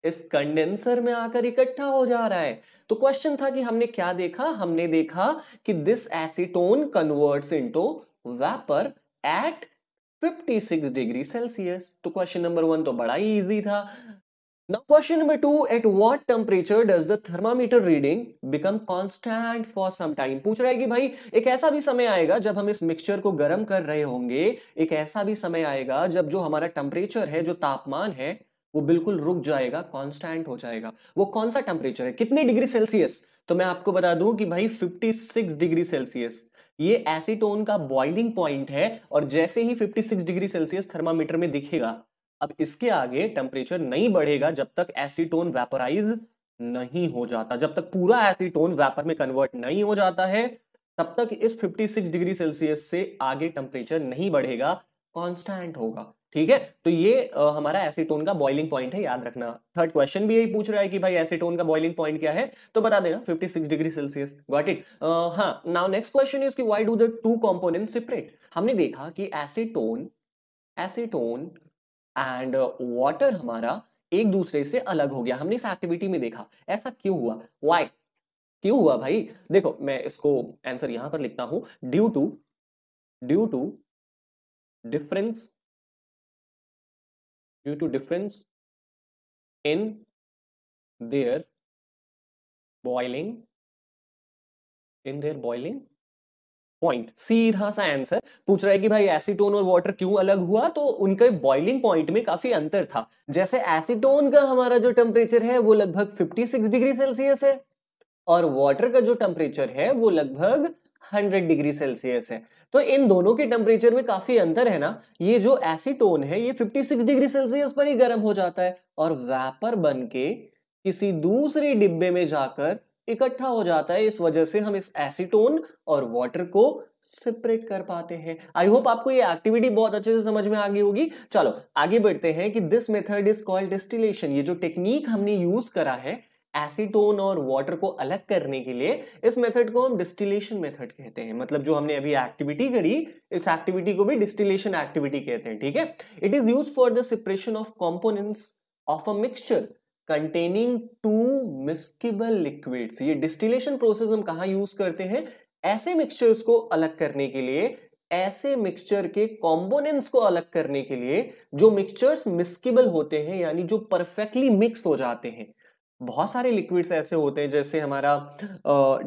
इस कंडेंसर में आकर इकट्ठा हो जा रहा है तो क्वेश्चन था कि हमने क्या देखा हमने देखा कि this acetone converts into vapour at 56 degree Celsius तो क्वेश्चन नंबर वन तो बड़ा ही इजी था Now question number two, at what temperature does the thermometer reading become constant for some time? पूछ रहा है कि भाई एक ऐसा भी समय आएगा जब हम इस मिक्सचर को गर्म कर रहे होंगे एक ऐसा भी समय आएगा जब जो हमारा टेम्परेचर है जो तापमान है वो बिल्कुल रुक जाएगा कांस्टेंट हो जाएगा वो कौन सा टेम्परेचर है कितने डिग्री सेल्सियस तो मैं आपको बता दूं कि भाई 56 डिग्री सेल्सियस ये एसीटोन का बॉइलिंग पॉइंट है और जैसे ही 56 डिग्री सेल्सियस थर्मामीटर में दिखेगा अब इसके आगे टेम्परेचर नहीं बढ़ेगा जब तक एसीटोन वेपराइज नहीं हो जाता जब तक पूरा एसीटोन वेपर में कन्वर्ट नहीं हो जाता है तब तक इस 56 डिग्री सेल्सियस से आगे टेम्परेचर नहीं बढ़ेगा कांस्टेंट होगा ठीक है तो ये आ, हमारा एसीटोन का बॉइलिंग पॉइंट है याद रखना थर्ड क्वेश्चन भी यही पूछ रहा है कि भाई एसीटोन का बॉइलिंग पॉइंट क्या है तो बता देना 56 डिग्री सेल्सियस गॉट इट हाँ नाउ नेक्स्ट क्वेश्चन इज कि why do the two component separate हमने देखा कि acetone acetone and water uh, हमारा एक दूसरे से अलग हो गया हमने इस एक्टिविटी में देखा ऐसा क्यों हुआ वाई क्यों हुआ भाई देखो मैं इसको आंसर यहां पर लिखता हूं due to due to difference due to difference in their boiling in their boiling point सीधा सा आंसर पूछ रहा है कि भाई एसीटोन और वाटर क्यों अलग हुआ तो उनके बॉइलिंग पॉइंट में काफी अंतर था जैसे एसीटोन का हमारा जो टेम्परेचर है वो लगभग 56 डिग्री सेल्सियस है और वाटर का जो टेम्परेचर है वो लगभग 100 डिग्री सेल्सियस है तो इन दोनों के टेम्परेचर में काफी अंतर है ना ये जो एसीटोन है ये 56 डिग्री सेल्सियस पर ही गर्म हो जाता है और वेपर बन के किसी दूसरे डिब्बे में जाकर इकट्ठा हो जाता है इस वजह से हम इस एसीटोन और वाटर को सेपरेट कर पाते हैं आई होप आपको ये एक्टिविटी बहुत अच्छे से समझ में आ गई होगी चलो आगे बढ़ते हैं कि this method is called distillation ये जो टेक्निक हमने यूज करा है एसीटोन और वाटर को अलग करने के लिए इस मेथड को हम डिस्टिलेशन मेथड कहते हैं मतलब जो हमने अभी एक्टिविटी करी इस एक्टिविटी को भी डिस्टिलेशन एक्टिविटी कहते हैं ठीक है it is use for the separation of components of a mixture containing two miscible liquids ये डिस्टिलेशन प्रोसेस हम कहा यूज करते हैं ऐसे मिक्सचर्स को अलग करने के लिए ऐसे मिक्सचर के कॉम्बोनेंट्स को अलग करने के लिए जो मिक्सचर्स मिस्किबल होते हैं यानी जो परफेक्टली मिक्स हो जाते हैं बहुत सारे लिक्विड्स ऐसे होते हैं जैसे हमारा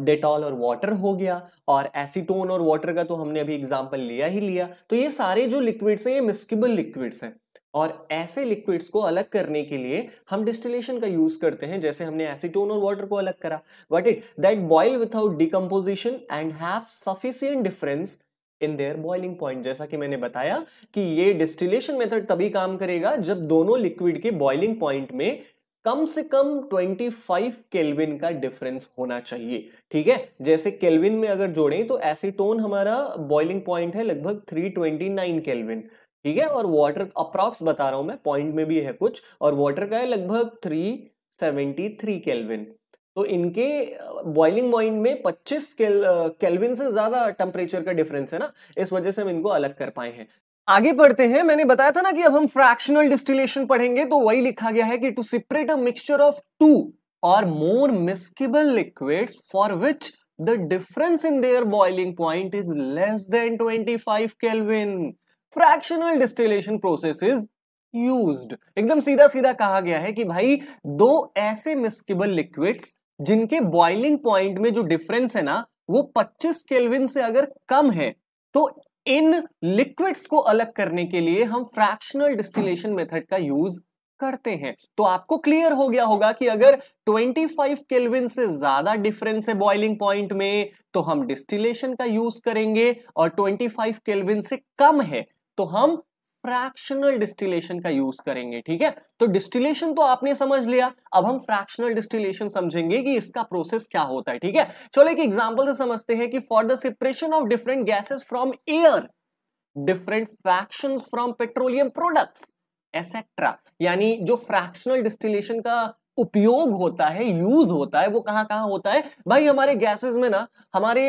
डेटॉल और वाटर हो गया और एसीटोन और वाटर का तो हमने अभी एग्जांपल लिया ही लिया तो ये सारे जो लिक्विड्स हैं ये मिस्किबल लिक्विड्स हैं और ऐसे लिक्विड्स को अलग करने के लिए हम डिस्टिलेशन का यूज करते हैं जैसे हमने एसीटोन और वाटर को अलग करा but it that boil without decomposition and have sufficient difference in their boiling point जैसा कि मैंने बताया कि ये डिस्टिलेशन मेथड तभी काम करेगा जब दोनों लिक्विड के बॉइलिंग पॉइंट में कम से कम 25 केल्विन का डिफरेंस होना चाहिए ठीक है जैसे केल्विन में अगर जोड़ें तो एसीटोन हमारा बॉइलिंग पॉइंट है लगभग 329 केल्विन ठीक है और वाटर अप्रॉक्स बता रहा हूं मैं पॉइंट में भी है कुछ और वाटर का है लगभग थ्री सेवेंटी थ्री केल्विन तो इनके बॉइलिंग पॉइंट में 25 केल्विन से ज़्यादा टेम्परेचर का डिफरेंस है ना इस वजह से हम इनको अलग कर पाए हैं आगे पढ़ते हैं मैंने बताया था ना कि अब हम फ्रैक्शनल डिस्टिलेशन पढ़ेंगे तो वही लिखा गया है कि to separate a mixture of two or more miscible liquids for which the difference in their boiling point is less than 25 kelvin fractional distillation process is use एकदम सीधा सीधा कहा गया है कि भाई दो ऐसे मिस्किबल लिक्विड्स जिनके बॉइलिंग पॉइंट में जो डिफरेंस है ना वो 25 केल्विन से अगर कम है तो इन लिक्विड्स को अलग करने के लिए हम फ्रैक्शनल डिस्टिलेशन मेथड का यूज करते हैं तो आपको क्लियर हो गया होगा कि अगर 25 केल्विन से ज्यादा डिफरेंस है बॉइलिंग पॉइंट में तो हम डिस्टिलेशन का यूज करेंगे और 25 केल्विन से कम है तो हम फ्रैक्शनल डिस्टिलेशन का यूज करेंगे ठीक है तो डिस्टिलेशन तो आपने समझ लिया अब हम फ्रैक्शनल डिस्टिलेशन समझेंगे कि इसका प्रोसेस क्या होता है ठीक है चलो एक एग्जांपल से समझते हैं कि for the separation of different gases from air different fraction from petroleum products etcetera यानी जो फ्रैक्शनल डिस्टिलेशन का उपयोग होता है यूज होता है वो कहाँ कहाँ होता है भाई हमारे गैसेस में ना हमारे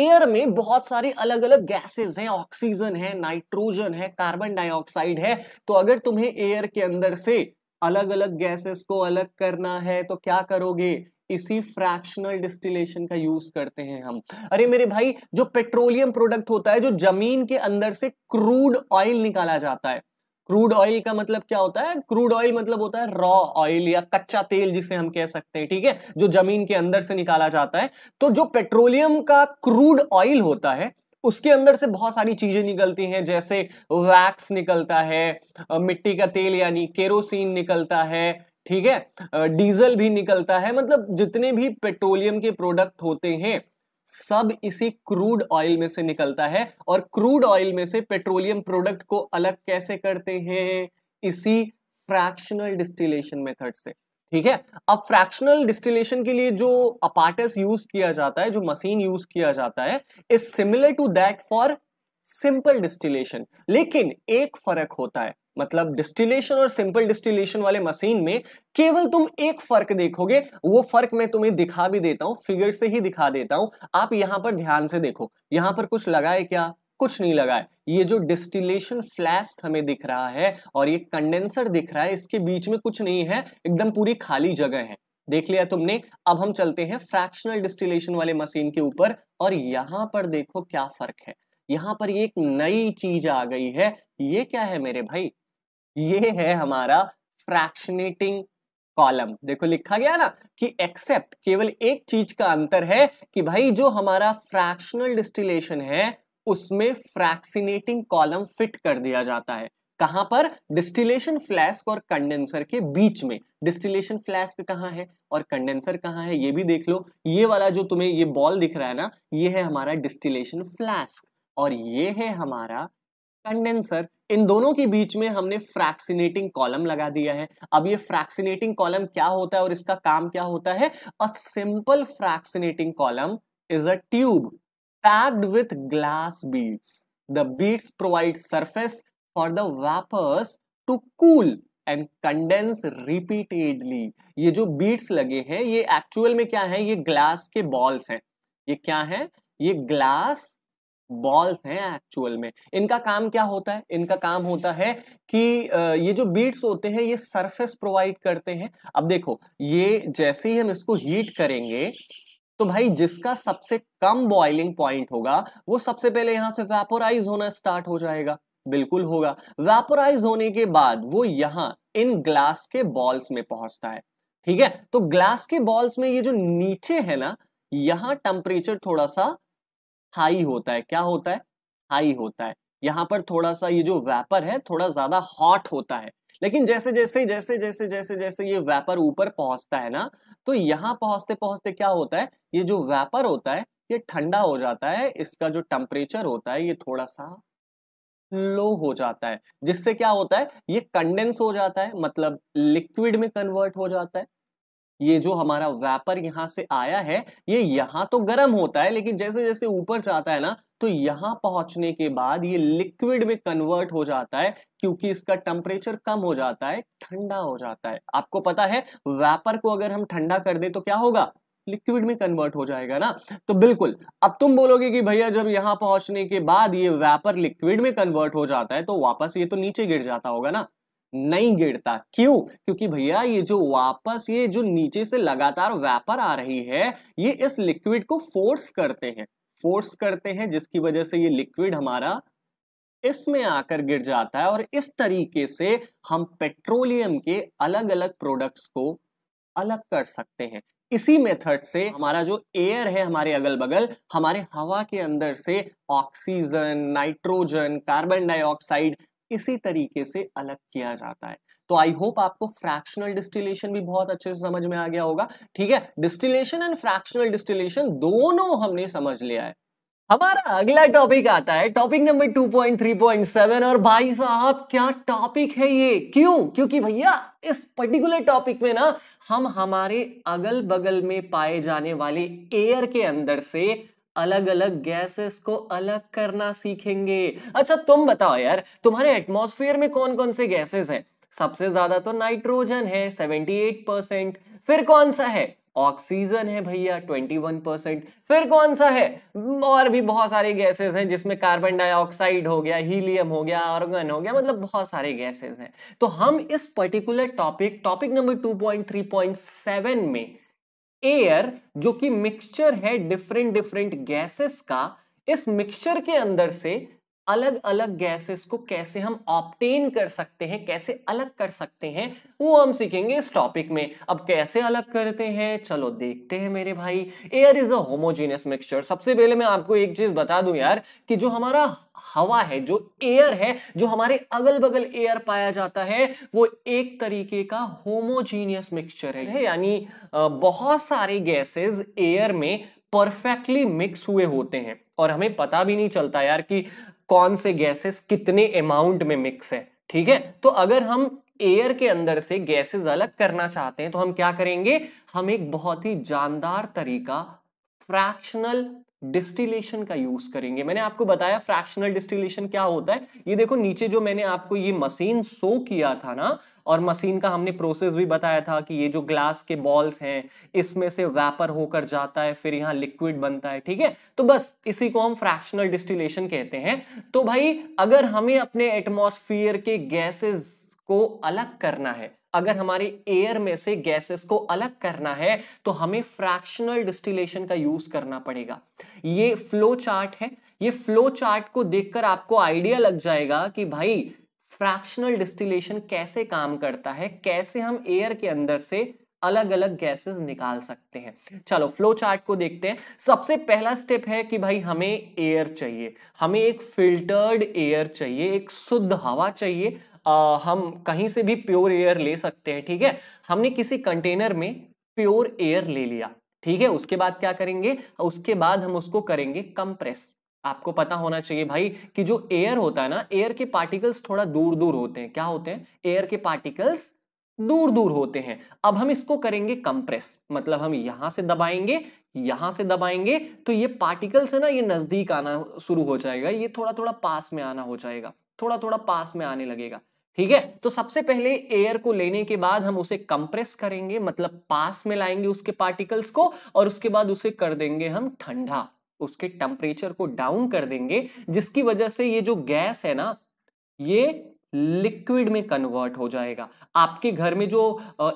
एयर में बहुत सारी अलग अलग गैसेस हैं ऑक्सीजन है नाइट्रोजन है कार्बन डाइऑक्साइड है तो अगर तुम्हें एयर के अंदर से अलग अलग गैसेस को अलग करना है तो क्या करोगे इसी फ्रैक्शनल डिस्टिलेशन का यूज करते हैं हम अरे मेरे भाई जो पेट्रोलियम प्रोडक्ट होता है जो जमीन के अंदर से क्रूड ऑयल निकाला जाता है क्रूड ऑयल का मतलब क्या होता है क्रूड ऑयल मतलब होता है रॉ ऑयल या कच्चा तेल जिसे हम कह सकते हैं ठीक है जो जमीन के अंदर से निकाला जाता है तो जो पेट्रोलियम का क्रूड ऑयल होता है उसके अंदर से बहुत सारी चीजें निकलती हैं जैसे वैक्स निकलता है मिट्टी का तेल यानी केरोसिन निकलता है ठीक है डीजल भी निकलता है मतलब जितने भी पेट्रोलियम के प्रोडक्ट होते हैं सब इसी क्रूड ऑयल में से निकलता है और क्रूड ऑयल में से पेट्रोलियम प्रोडक्ट को अलग कैसे करते हैं इसी फ्रैक्शनल डिस्टिलेशन मेथड से ठीक है अब फ्रैक्शनल डिस्टिलेशन के लिए जो अपार्टस यूज किया जाता है जो मशीन यूज किया जाता है is similar to that for simple distillation लेकिन एक फर्क होता है मतलब डिस्टिलेशन और सिंपल डिस्टिलेशन वाले मशीन में केवल तुम एक फर्क देखोगे वो फर्क मैं तुम्हें दिखा भी देता हूँ फिगर से ही दिखा देता हूँ आप यहाँ पर ध्यान से देखो यहाँ पर कुछ लगाए क्या कुछ नहीं लगाए ये जो डिस्टिलेशन फ्लैश हमें दिख रहा है और ये कंडेंसर दिख रहा है इसके बीच में कुछ नहीं है एकदम पूरी खाली जगह है देख लिया तुमने अब हम चलते हैं फ्रैक्शनल डिस्टिलेशन वाले मशीन के ऊपर और यहाँ पर देखो क्या फर्क है यहाँ पर ये एक नई चीज आ गई है ये क्या है मेरे भाई ये है हमारा फ्रैक्शनेटिंग कॉलम देखो लिखा गया ना कि एक्सेप्ट केवल एक चीज का अंतर है कि भाई जो हमारा फ्रैक्शनल डिस्टिलेशन है उसमें फ्रैक्सिनेटिंग कॉलम फिट कर दिया जाता है कहां पर डिस्टिलेशन फ्लैस्क और कंडेंसर के बीच में डिस्टिलेशन फ्लैस्क कहाँ है और कंडेंसर कहां है ये भी देख लो ये वाला जो तुम्हें ये बॉल दिख रहा है ना ये है हमारा डिस्टिलेशन फ्लैस्क और ये है हमारा कंडेंसर इन दोनों के बीच में हमने फ्रैक्सीनेटिंग कॉलम लगा दिया है अब ये फ्रैक्सीनेटिंग कॉलम क्या होता है और इसका काम क्या होता है a simple fractionating column is a tube packed with glass beads the beads provide surface for the vapours to cool and condense repeatedly ये जो बीट्स लगे हैं ये एक्चुअल में क्या है ये ग्लास के बॉल्स हैं ये क्या है ये ग्लास बॉल्स हैं एक्चुअल में इनका काम क्या होता है इनका काम होता है कि ये जो बीट्स होते हैं ये सरफेस प्रोवाइड करते हैं अब देखो ये जैसे ही हम इसको हीट करेंगे तो भाई जिसका सबसे कम बॉइलिंग पॉइंट होगा वो सबसे पहले यहां से वेपोराइज होना स्टार्ट हो जाएगा बिल्कुल होगा वेपोराइज होने के बाद वो यहां इन ग्लास के बॉल्स में पहुंचता है ठीक है तो ग्लास के बॉल्स में ये जो नीचे है ना यहां टेम्परेचर थोड़ा सा हाई होता है क्या होता है हाई होता है यहाँ पर थोड़ा सा ये जो वेपर है थोड़ा ज्यादा हॉट होता है लेकिन जैसे जैसे जैसे जैसे जैसे जैसे ये वेपर ऊपर पहुंचता है ना तो यहाँ पहुंचते पहुंचते क्या होता है ये जो वेपर होता है ये ठंडा हो जाता है इसका जो टेम्परेचर होता है ये थोड़ा सा लो हो जाता है जिससे क्या होता है ये कंडेंस हो जाता है मतलब लिक्विड में कन्वर्ट हो जाता है ये जो हमारा व्यापर यहाँ से आया है ये यहाँ तो गर्म होता है लेकिन जैसे जैसे ऊपर जाता है ना तो यहाँ पहुंचने के बाद ये लिक्विड में कन्वर्ट हो जाता है क्योंकि इसका टेम्परेचर कम हो जाता है ठंडा हो जाता है आपको पता है व्यापर को अगर हम ठंडा कर दे तो क्या होगा लिक्विड में कन्वर्ट हो जाएगा ना तो बिल्कुल अब तुम बोलोगे कि भैया जब यहाँ पहुंचने के बाद ये व्यापर लिक्विड में कन्वर्ट हो जाता है तो वापस ये तो नीचे गिर जाता होगा ना नहीं गिरता क्यों क्योंकि भैया ये जो वापस ये जो नीचे से लगातार व्यापर आ रही है ये इस लिक्विड को फोर्स करते हैं फोर्स करते हैं जिसकी वजह से ये लिक्विड हमारा इसमें आकर गिर जाता है और इस तरीके से हम पेट्रोलियम के अलग अलग प्रोडक्ट्स को अलग कर सकते हैं इसी मेथड से हमारा जो एयर है हमारे अगल बगल हमारे हवा के अंदर से ऑक्सीजन नाइट्रोजन कार्बन डाइऑक्साइड इसी तरीके से अलग किया जाता है तो आई होप आपको फ्रैक्शनल डिस्टिलेशन भी बहुत अच्छे से समझ में आ गया होगा ठीक है डिस्टिलेशन एंड फ्रैक्शनल डिस्टिलेशन दोनों हमने समझ लिया है हमारा अगला टॉपिक आता है टॉपिक नंबर 2.3.7 और भाई साहब क्या टॉपिक है ये क्यों क्योंकि भैया इस पर्टिकुलर टॉपिक में ना हम हमारे अगल बगल में पाए जाने वाले एयर के अंदर से अलग अलग गैसेस को अलग करना सीखेंगे अच्छा तुम बताओ यार तुम्हारे एटमॉस्फेयर में कौन कौन से गैसेस हैं सबसे ज्यादा तो नाइट्रोजन है 78 परसेंट फिर कौन सा है ऑक्सीजन है भैया 21 परसेंट फिर कौन सा है और भी बहुत सारे गैसेस हैं जिसमें कार्बन डाइऑक्साइड हो गया हीलियम हो गया ऑर्गन हो गया मतलब बहुत सारे गैसेस हैं तो हम इस पर्टिकुलर टॉपिक टॉपिक नंबर 2.3.7 में एयर जो कि मिक्सचर है डिफरेंट डिफरेंट गैसेस का इस मिक्सचर के अंदर से अलग अलग गैसेस को कैसे हम ऑप्टेन कर सकते हैं कैसे अलग कर सकते हैं वो हम सीखेंगे इस टॉपिक में अब कैसे अलग करते हैं चलो देखते हैं मेरे भाई air is a homogeneous mixture सबसे पहले मैं आपको एक चीज बता दूं यार कि जो हमारा हवा है जो एयर है जो हमारे अगल बगल एयर पाया जाता है वो एक तरीके का होमोजीनियस मिक्सचर है यानी बहुत सारे गैसेस एयर में परफेक्टली मिक्स हुए होते हैं और हमें पता भी नहीं चलता यार कि कौन से गैसेस कितने अमाउंट में मिक्स है ठीक है तो अगर हम एयर के अंदर से गैसेस अलग करना चाहते हैं तो हम क्या करेंगे हम एक बहुत ही जानदार तरीका फ्रैक्शनल डिस्टिलेशन का यूज करेंगे मैंने आपको बताया फ्रैक्शनल डिस्टिलेशन क्या होता है ये देखो नीचे जो मैंने आपको ये मशीन सो किया था ना और मशीन का हमने प्रोसेस भी बताया था कि ये जो ग्लास के बॉल्स हैं इसमें से वेपर होकर जाता है फिर यहाँ लिक्विड बनता है ठीक है तो बस इसी को हम फ्रैक्शनल डिस्टिलेशन कहते हैं तो भाई अगर हमें अपने एटमोसफियर के गैसेज को अलग करना है अगर हमारे एयर में से गैसेस को अलग करना है तो हमें फ्रैक्शनल डिस्टिलेशन का यूज करना पड़ेगा ये फ्लो चार्ट है ये फ्लो चार्ट को देखकर आपको आइडिया लग जाएगा कि भाई फ्रैक्शनल डिस्टिलेशन कैसे काम करता है कैसे हम एयर के अंदर से अलग अलग गैसेस निकाल सकते हैं चलो फ्लो चार्ट को देखते हैं सबसे पहला स्टेप है कि भाई हमें एयर चाहिए हमें एक फिल्टर्ड एयर चाहिए एक शुद्ध हवा चाहिए आ, हम कहीं से भी प्योर एयर ले सकते हैं ठीक है हमने किसी कंटेनर में प्योर एयर ले लिया ठीक है उसके बाद क्या करेंगे उसके बाद हम उसको करेंगे कंप्रेस आपको पता होना चाहिए भाई कि जो एयर होता है ना एयर के पार्टिकल्स थोड़ा दूर दूर होते हैं क्या होते हैं एयर के पार्टिकल्स दूर दूर होते हैं अब हम इसको करेंगे कंप्रेस मतलब हम यहां से दबाएंगे यहां से दबाएंगे तो ये पार्टिकल्स है ना ये नजदीक आना शुरू हो जाएगा ये थोड़ा थोड़ा पास में आना हो जाएगा थोड़ा थोड़ा पास में आने लगेगा ठीक है तो सबसे पहले एयर को लेने के बाद हम उसे कंप्रेस करेंगे मतलब पास में लाएंगे उसके पार्टिकल्स को और उसके बाद उसे कर देंगे हम ठंडा उसके टेम्परेचर को डाउन कर देंगे जिसकी वजह से ये जो गैस है ना ये लिक्विड में कन्वर्ट हो जाएगा आपके घर में जो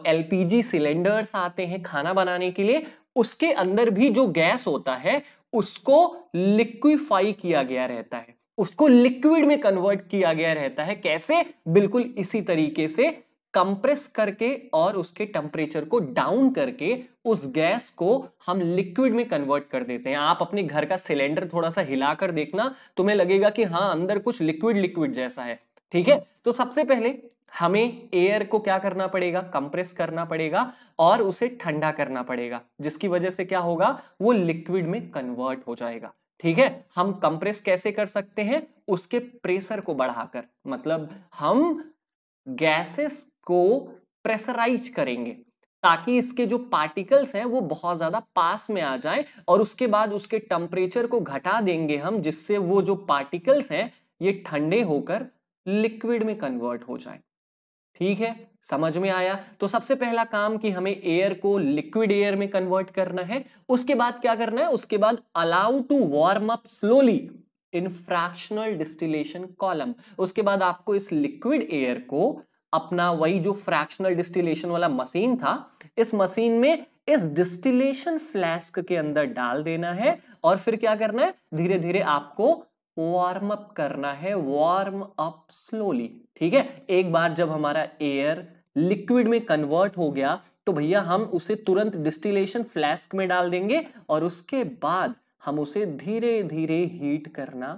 एलपीजी सिलेंडर्स आते हैं खाना बनाने के लिए उसके अंदर भी जो गैस होता है उसको लिक्विफाई किया गया रहता है उसको लिक्विड में कन्वर्ट किया गया रहता है कैसे बिल्कुल इसी तरीके से कंप्रेस करके और उसके टेम्परेचर को डाउन करके उस गैस को हम लिक्विड में कन्वर्ट कर देते हैं आप अपने घर का सिलेंडर थोड़ा सा हिलाकर देखना तुम्हें लगेगा कि हाँ अंदर कुछ लिक्विड लिक्विड जैसा है ठीक है तो सबसे पहले हमें एयर को क्या करना पड़ेगा कंप्रेस करना पड़ेगा और उसे ठंडा करना पड़ेगा जिसकी वजह से क्या होगा वो लिक्विड में कन्वर्ट हो जाएगा ठीक है हम कंप्रेस कैसे कर सकते हैं उसके प्रेशर को बढ़ाकर मतलब हम गैसेस को प्रेशराइज करेंगे ताकि इसके जो पार्टिकल्स हैं वो बहुत ज़्यादा पास में आ जाएं और उसके बाद उसके टेम्परेचर को घटा देंगे हम जिससे वो जो पार्टिकल्स हैं ये ठंडे होकर लिक्विड में कन्वर्ट हो जाए ठीक है समझ में आया तो सबसे पहला काम कि हमें एयर को लिक्विड एयर में कन्वर्ट करना है उसके बाद क्या करना है उसके बाद allow to warm up slowly in fractional distillation column उसके बाद आपको इस लिक्विड एयर को अपना वही जो फ्रैक्शनल डिस्टिलेशन वाला मशीन था इस मशीन में इस डिस्टिलेशन फ्लैस्क के अंदर डाल देना है और फिर क्या करना है धीरे धीरे आपको वार्म अप करना है वार्म अप स्लोली ठीक है एक बार जब हमारा एयर लिक्विड में कन्वर्ट हो गया तो भैया हम उसे तुरंत डिस्टिलेशन फ्लैस्क में डाल देंगे और उसके बाद हम उसे धीरे धीरे हीट करना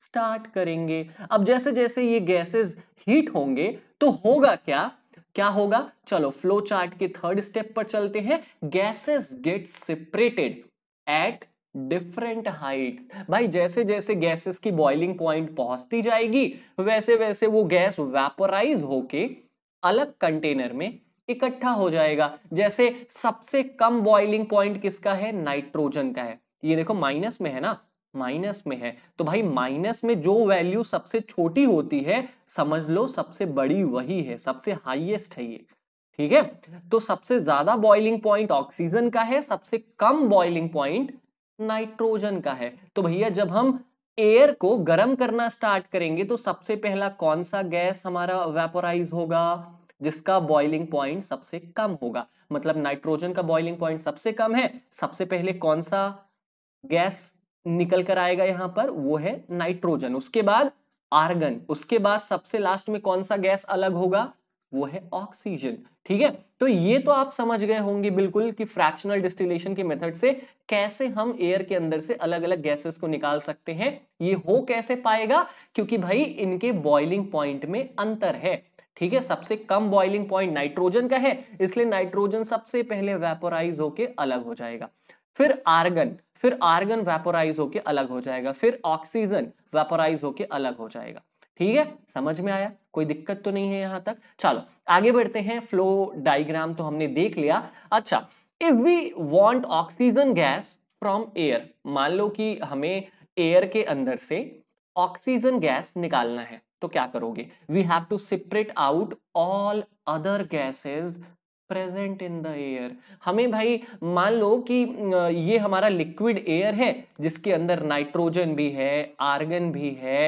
स्टार्ट करेंगे अब जैसे जैसे ये गैसेस हीट होंगे तो होगा क्या क्या होगा चलो फ्लो चार्ट के थर्ड स्टेप पर चलते हैं gases get separated at different height भाई जैसे जैसे गैसेस की बॉइलिंग पॉइंट पहुंचती जाएगी वैसे वैसे वो गैस वेपोराइज होके अलग कंटेनर में इकट्ठा हो जाएगा जैसे सबसे कम बॉइलिंग पॉइंट किसका है नाइट्रोजन का है ये देखो माइनस में है ना माइनस में है तो भाई माइनस में जो वैल्यू सबसे छोटी होती है समझ लो सबसे बड़ी वही है सबसे हाईएस्ट है ये ठीक है तो सबसे ज्यादा बॉइलिंग पॉइंट ऑक्सीजन का है सबसे कम बॉइलिंग पॉइंट नाइट्रोजन का है तो भैया जब हम एयर को गर्म करना स्टार्ट करेंगे तो सबसे पहला कौन सा गैस हमारा वेपोराइज होगा जिसका बॉइलिंग पॉइंट सबसे कम होगा मतलब नाइट्रोजन का बॉइलिंग पॉइंट सबसे कम है सबसे पहले कौन सा गैस निकल कर आएगा यहां पर वो है नाइट्रोजन उसके बाद आर्गन उसके बाद सबसे लास्ट में कौन सा गैस अलग होगा वो है ऑक्सीजन ठीक है तो ये तो आप समझ गए होंगे बिल्कुल कि फ्रैक्शनल डिस्टिलेशन के मेथड से कैसे हम एयर के अंदर से अलग अलग गैसेस को निकाल सकते हैं ये हो कैसे पाएगा क्योंकि भाई इनके बॉइलिंग पॉइंट में अंतर है ठीक है सबसे कम बॉइलिंग पॉइंट नाइट्रोजन का है इसलिए नाइट्रोजन सबसे पहले वेपोराइज होके अलग हो जाएगा फिर आर्गन फिर आर्गन वेपोराइज होके अलग हो जाएगा फिर ऑक्सीजन वेपोराइज होके अलग हो जाएगा ठीक है समझ में आया कोई दिक्कत तो नहीं है यहां तक चलो आगे बढ़ते हैं फ्लो डायग्राम तो हमने देख लिया अच्छा if we want oxygen gas from air मान लो कि हमें एयर के अंदर से ऑक्सीजन गैस निकालना है तो क्या करोगे we have to separate out all other gases present in the air हमें भाई मान लो कि ये हमारा लिक्विड एयर है जिसके अंदर नाइट्रोजन भी है आर्गन भी है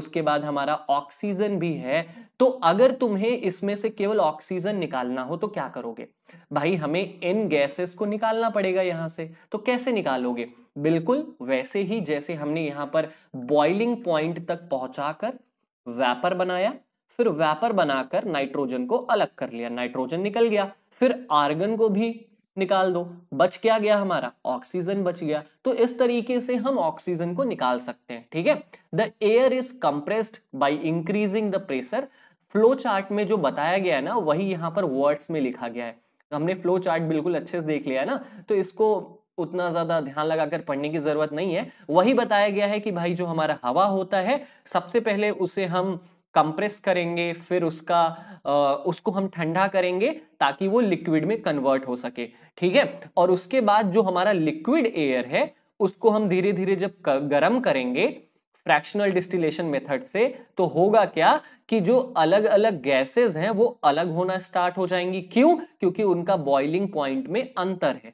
उसके बाद हमारा ऑक्सीजन भी है तो अगर तुम्हें इसमें से केवल ऑक्सीजन निकालना हो तो क्या करोगे भाई हमें इन गैसेस को निकालना पड़ेगा यहां से तो कैसे निकालोगे बिल्कुल वैसे ही जैसे हमने यहां पर बॉइलिंग पॉइंट तक पहुंचाकर वैपर बनाया फिर वैपर बनाकर नाइट्रोजन को अलग कर लिया नाइट्रोजन निकल गया फिर आर्गन को भी निकाल दो बच क्या गया हमारा ऑक्सीजन बच गया तो इस तरीके से हम ऑक्सीजन को निकाल सकते हैं ठीक है the air is compressed by increasing the pressure flow chart में जो बताया गया है ना वही यहाँ पर वर्ड्स में लिखा गया है तो हमने फ्लो चार्ट बिल्कुल अच्छे से देख लिया है ना तो इसको उतना ज्यादा ध्यान लगाकर पढ़ने की जरूरत नहीं है वही बताया गया है कि भाई जो हमारा हवा होता है सबसे पहले उसे हम कंप्रेस करेंगे फिर उसका आ, उसको हम ठंडा करेंगे ताकि वो लिक्विड में कन्वर्ट हो सके ठीक है और उसके बाद जो हमारा लिक्विड एयर है उसको हम धीरे धीरे जब गर्म करेंगे फ्रैक्शनल डिस्टिलेशन मेथड से तो होगा क्या कि जो अलग अलग गैसेस हैं वो अलग होना स्टार्ट हो जाएंगी क्यों क्योंकि उनका बॉइलिंग पॉइंट में अंतर है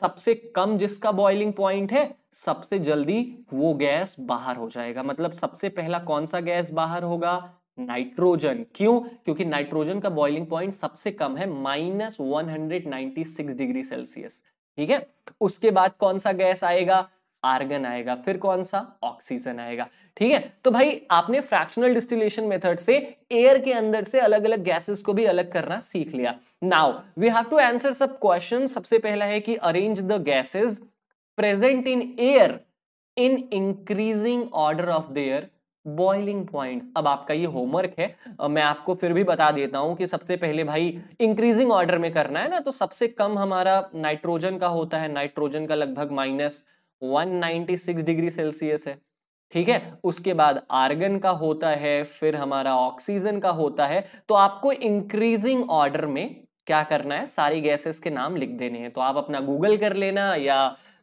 सबसे कम जिसका बॉइलिंग पॉइंट है सबसे जल्दी वो गैस बाहर हो जाएगा मतलब सबसे पहला कौन सा गैस बाहर होगा नाइट्रोजन क्यों क्योंकि नाइट्रोजन का बॉइलिंग पॉइंट सबसे कम है माइनस वन डिग्री सेल्सियस ठीक है उसके बाद कौन सा गैस आएगा आर्गन आएगा फिर कौन सा ऑक्सीजन आएगा ठीक है तो भाई आपने फ्रैक्शनल डिस्टिलेशन मेथड से एयर के अंदर से अलग अलग गैसेस को भी अलग करना सीख लिया now we have to answer सब क्वेश्चन सबसे पहला है कि arrange the gases present in air in increasing order of their boiling points अब आपका ये होमवर्क है मैं आपको फिर भी बता देता हूँ कि सबसे पहले भाई इंक्रीजिंग ऑर्डर में करना है ना तो सबसे कम हमारा नाइट्रोजन का होता है नाइट्रोजन का लगभग माइनस वन डिग्री सेल्सियस है ठीक है उसके बाद आर्गन का होता है फिर हमारा ऑक्सीजन का होता है तो आपको इंक्रीजिंग ऑर्डर में क्या करना है सारी गैसेस के नाम लिख देने हैं तो आप अपना गूगल कर लेना या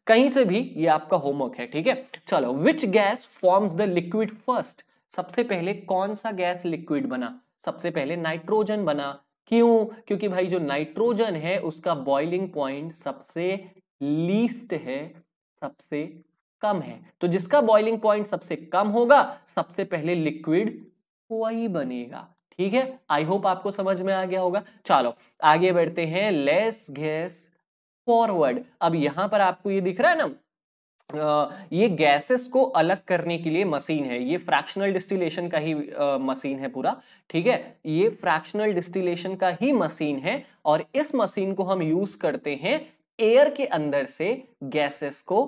कहीं से भी ये आपका होमवर्क है ठीक है चलो which gas forms the liquid first सबसे पहले कौन सा गैस लिक्विड बना सबसे पहले नाइट्रोजन बना क्यों क्योंकि भाई जो नाइट्रोजन है उसका बॉइलिंग पॉइंट सबसे लीस्ट है सबसे कम है तो जिसका बॉइलिंग पॉइंट सबसे कम होगा सबसे पहले लिक्विड वही बनेगा ठीक है आई होप आपको समझ में आ गया होगा चलो आगे बढ़ते हैं लेस गैस फॉरवर्ड अब यहां पर आपको ये दिख रहा है ना ये गैसेस को अलग करने के लिए मशीन है ये फ्रैक्शनल डिस्टिलेशन का ही मशीन है पूरा ठीक है ये फ्रैक्शनल डिस्टिलेशन का ही मशीन है और इस मशीन को हम यूज करते हैं एयर के अंदर से गैसेस को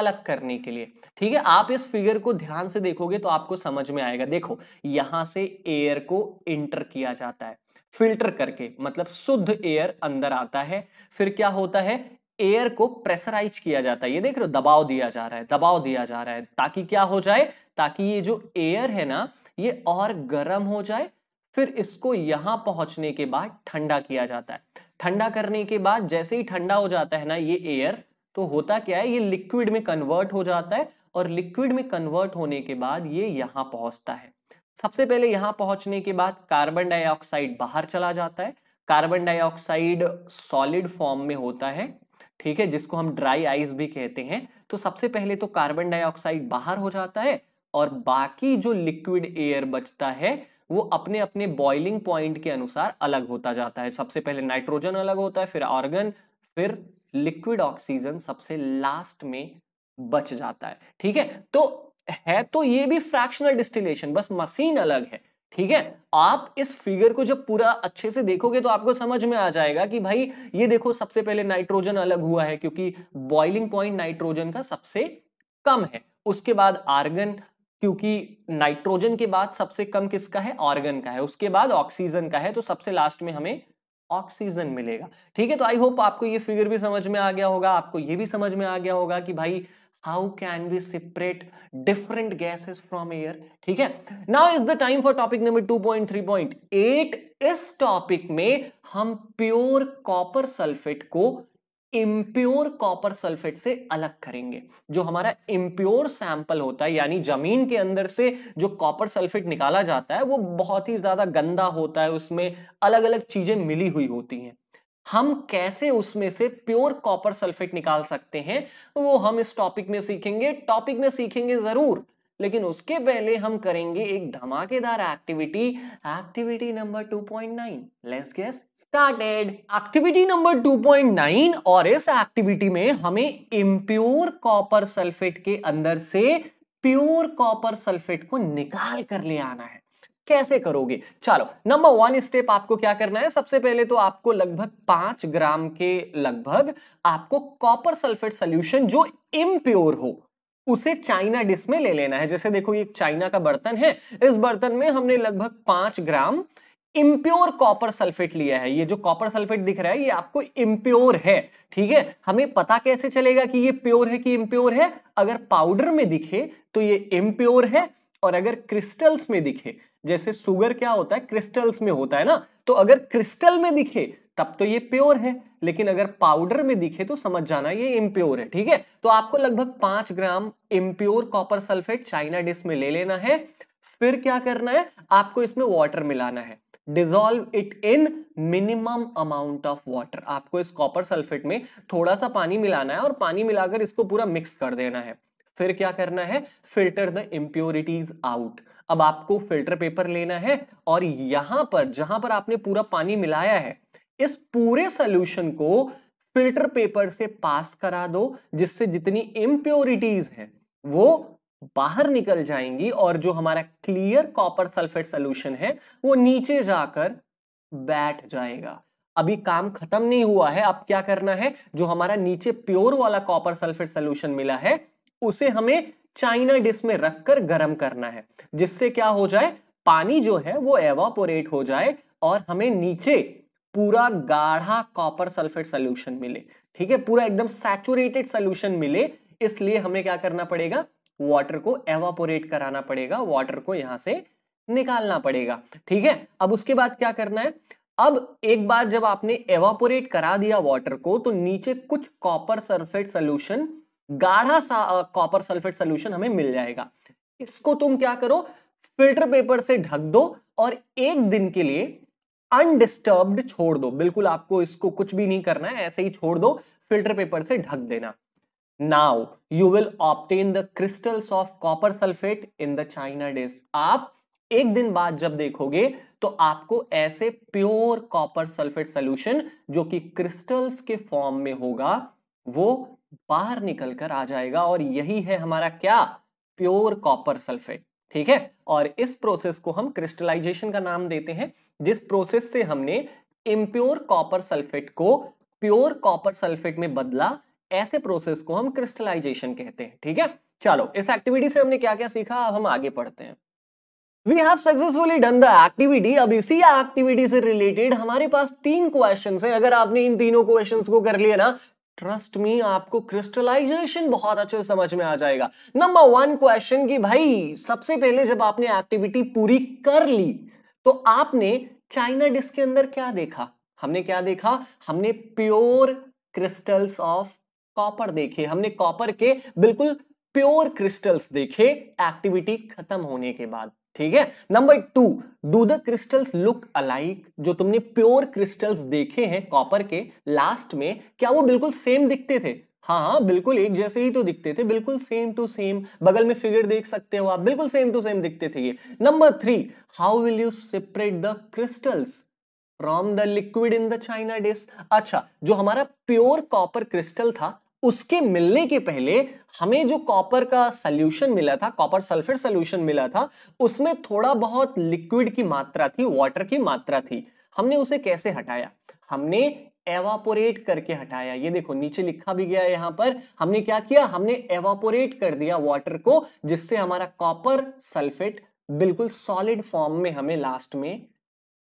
अलग करने के लिए ठीक है आप इस फिगर को ध्यान से देखोगे तो आपको समझ में आएगा देखो यहां से एयर को इंटर किया जाता है फिल्टर करके मतलब शुद्ध एयर अंदर आता है फिर क्या होता है एयर को प्रेशराइज किया जाता है ये देख रहे हो दबाव दिया जा रहा है दबाव दिया जा रहा है ताकि क्या हो जाए ताकि ये जो एयर है ना ये और गर्म हो जाए फिर इसको यहां पहुंचने के बाद ठंडा किया जाता है ठंडा करने के बाद जैसे ही ठंडा हो जाता है ना ये एयर तो होता क्या है ये लिक्विड में कन्वर्ट हो जाता है और लिक्विड में कन्वर्ट होने के बाद ये यहां पहुंचता है सबसे पहले यहां पहुंचने के बाद कार्बन डाइऑक्साइड बाहर चला जाता है कार्बन डाइऑक्साइड सॉलिड फॉर्म में होता है ठीक है जिसको हम ड्राई आइस भी कहते हैं तो सबसे पहले तो कार्बन डाइऑक्साइड बाहर हो जाता है और बाकी जो लिक्विड एयर बचता है वो अपने अपने बॉइलिंग पॉइंट के अनुसार अलग होता जाता है सबसे पहले नाइट्रोजन अलग होता है फिर ऑर्गन फिर लिक्विड ऑक्सीजन सबसे लास्ट में बच जाता है ठीक है तो है तो ये भी फ्रैक्शनल डिस्टिलेशन बस मशीन अलग है ठीक है आप इस फिगर को जब पूरा अच्छे से देखोगे तो आपको समझ में आ जाएगा कि भाई ये देखो सबसे पहले नाइट्रोजन अलग हुआ है क्योंकि बॉइलिंग पॉइंट नाइट्रोजन का सबसे कम है उसके बाद आर्गन क्योंकि नाइट्रोजन के बाद सबसे कम किसका है ऑर्गन का है उसके बाद ऑक्सीजन का है तो सबसे लास्ट में हमें ऑक्सीजन मिलेगा ठीक है तो आई होप आपको ये फिगर भी समझ में आ गया होगा आपको ये भी समझ में आ गया होगा कि भाई how can we separate different gases from air ठीक है now is the time for topic number two point three point eight इस टॉपिक में हम प्योर कॉपर सल्फेट को इम्प्योर कॉपर सल्फेट से अलग करेंगे जो हमारा इम्प्योर सैंपल होता है यानी जमीन के अंदर से जो कॉपर सल्फेट निकाला जाता है वो बहुत ही ज्यादा गंदा होता है उसमें अलग अलग चीजें मिली हुई होती हैं हम कैसे उसमें से प्योर कॉपर सल्फेट निकाल सकते हैं वो हम इस टॉपिक में सीखेंगे टॉपिक में सीखेंगे जरूर लेकिन उसके पहले हम करेंगे एक धमाकेदार activity activity number 2.9 let's get started activity number 2.9 और इस एक्टिविटी में हमें इम्प्योर कॉपर सल्फेट के अंदर से प्योर कॉपर सल्फेट को निकाल कर ले आना है कैसे करोगे चलो नंबर वन स्टेप आपको क्या करना है सबसे पहले तो आपको लगभग पांच ग्राम के लगभग आपको कॉपर सल्फेट सोल्यूशन जो इम्प्योर हो उसे चाइना डिश में ले लेना है जैसे देखो ये चाइना का बर्तन है इस बर्तन में हमने लगभग पांच ग्राम इम्प्योर कॉपर सल्फेट लिया है ये जो कॉपर सल्फेट दिख रहा है ये आपको इम्प्योर है ठीक है हमें पता कैसे चलेगा कि ये प्योर है कि इम्प्योर है अगर पाउडर में दिखे तो ये इम्प्योर है और अगर क्रिस्टल्स में दिखे जैसे सुगर क्या होता है क्रिस्टल्स में होता है ना तो अगर क्रिस्टल में दिखे तब तो ये प्योर है लेकिन अगर पाउडर में दिखे तो समझ जाना ये इम्प्योर है ठीक है तो आपको लगभग पांच gram impure copper sulphate china dish में ले लेना है फिर क्या करना है आपको इसमें वाटर मिलाना है dissolve it in minimum amount of water आपको इस कॉपर सल्फेट में थोड़ा सा पानी मिलाना है और पानी मिलाकर इसको पूरा मिक्स कर देना है फिर क्या करना है फिल्टर द इम्प्योरिटीज आउट अब आपको फिल्टर पेपर लेना है और यहां पर जहां पर आपने पूरा पानी मिलाया है इस पूरे सोल्यूशन को फिल्टर पेपर से पास करा दो जिससे जितनी इम्प्योरिटीज हैं वो बाहर निकल जाएंगी और जो हमारा क्लियर कॉपर सल्फेट सोल्यूशन है वो नीचे जाकर बैठ जाएगा अभी काम खत्म नहीं हुआ है अब क्या करना है जो हमारा नीचे प्योर वाला कॉपर सल्फेट सोल्यूशन मिला है उसे हमें चाइना डिस में रखकर गर्म करना है जिससे क्या हो जाए पानी जो है वो एवापोरेट हो जाए और हमें नीचे पूरा गाढ़ा कॉपर सल्फेट सोल्यूशन मिले ठीक है पूरा एकदम सैचुरेटेड सोल्यूशन मिले इसलिए हमें क्या करना पड़ेगा वाटर को एवापोरेट कराना पड़ेगा वाटर को यहां से निकालना पड़ेगा ठीक है अब उसके बाद क्या करना है अब एक बार जब आपने एवापोरेट करा दिया वाटर को तो नीचे कुछ कॉपर सल्फेट सोल्यूशन गाढ़ा हम्म। सा कॉपर सल्फेट सोल्यूशन हमें मिल जाएगा इसको तुम क्या करो फिल्टर पेपर से ढक दो और एक दिन के लिए अनडिस्टर्ब्ड छोड़ दो बिल्कुल आपको इसको कुछ भी नहीं करना है ऐसे ही छोड़ दो फिल्टर पेपर से ढक देना now you will obtain the crystals of copper sulphate in the china dish आप एक दिन बाद जब देखोगे तो आपको ऐसे प्योर कॉपर सल्फेट सोल्यूशन जो कि क्रिस्टल्स के फॉर्म में होगा वो बाहर निकल कर आ जाएगा और यही है हमारा क्या प्योर कॉपर सल्फेट ठीक है और इस प्रोसेस को हम क्रिस्टलाइजेशन का नाम देते हैं जिस प्रोसेस से हमने इम्प्योर कॉपर सल्फेट को प्योर कॉपर सल्फेट में बदला ऐसे प्रोसेस को हम क्रिस्टलाइजेशन कहते हैं ठीक है चलो इस एक्टिविटी से हमने क्या क्या सीखा अब हम आगे पढ़ते हैं we have successfully done the activity अब इसी एक्टिविटी से रिलेटेड हमारे पास तीन क्वेश्चन हैं अगर आपने इन तीनों क्वेश्चन को कर लिया ना ट्रस्ट मी आपको क्रिस्टलाइजेशन बहुत अच्छे से समझ में आ जाएगा नंबर वन क्वेश्चन की भाई सबसे पहले जब आपने एक्टिविटी पूरी कर ली तो आपने चाइना डिस्क के अंदर क्या देखा हमने क्या देखा हमने प्योर क्रिस्टल्स ऑफ कॉपर देखे हमने कॉपर के बिल्कुल प्योर क्रिस्टल्स देखे एक्टिविटी खत्म होने के बाद ठीक है number two do the crystals look alike जो तुमने प्योर क्रिस्टल्स देखे हैं कॉपर के लास्ट में क्या वो बिल्कुल सेम दिखते थे हाँ हाँ बिल्कुल एक जैसे ही तो दिखते थे बिल्कुल सेम टू सेम बगल में फिगर देख सकते हो आप बिल्कुल सेम टू सेम दिखते थे ये number three how will you separate the crystals from the liquid in the china dish अच्छा जो हमारा प्योर कॉपर क्रिस्टल था उसके मिलने के पहले हमें जो कॉपर का सल्यूशन मिला था कॉपर सल्फेट सल्यूशन मिला था उसमें थोड़ा बहुत लिक्विड की मात्रा थी वाटर की मात्रा थी हमने उसे कैसे हटाया हमने एवापोरेट करके हटाया ये देखो नीचे लिखा भी गया है यहां पर हमने क्या किया हमने एवापोरेट कर दिया वाटर को जिससे हमारा कॉपर सल्फेट बिल्कुल सॉलिड फॉर्म में हमें लास्ट में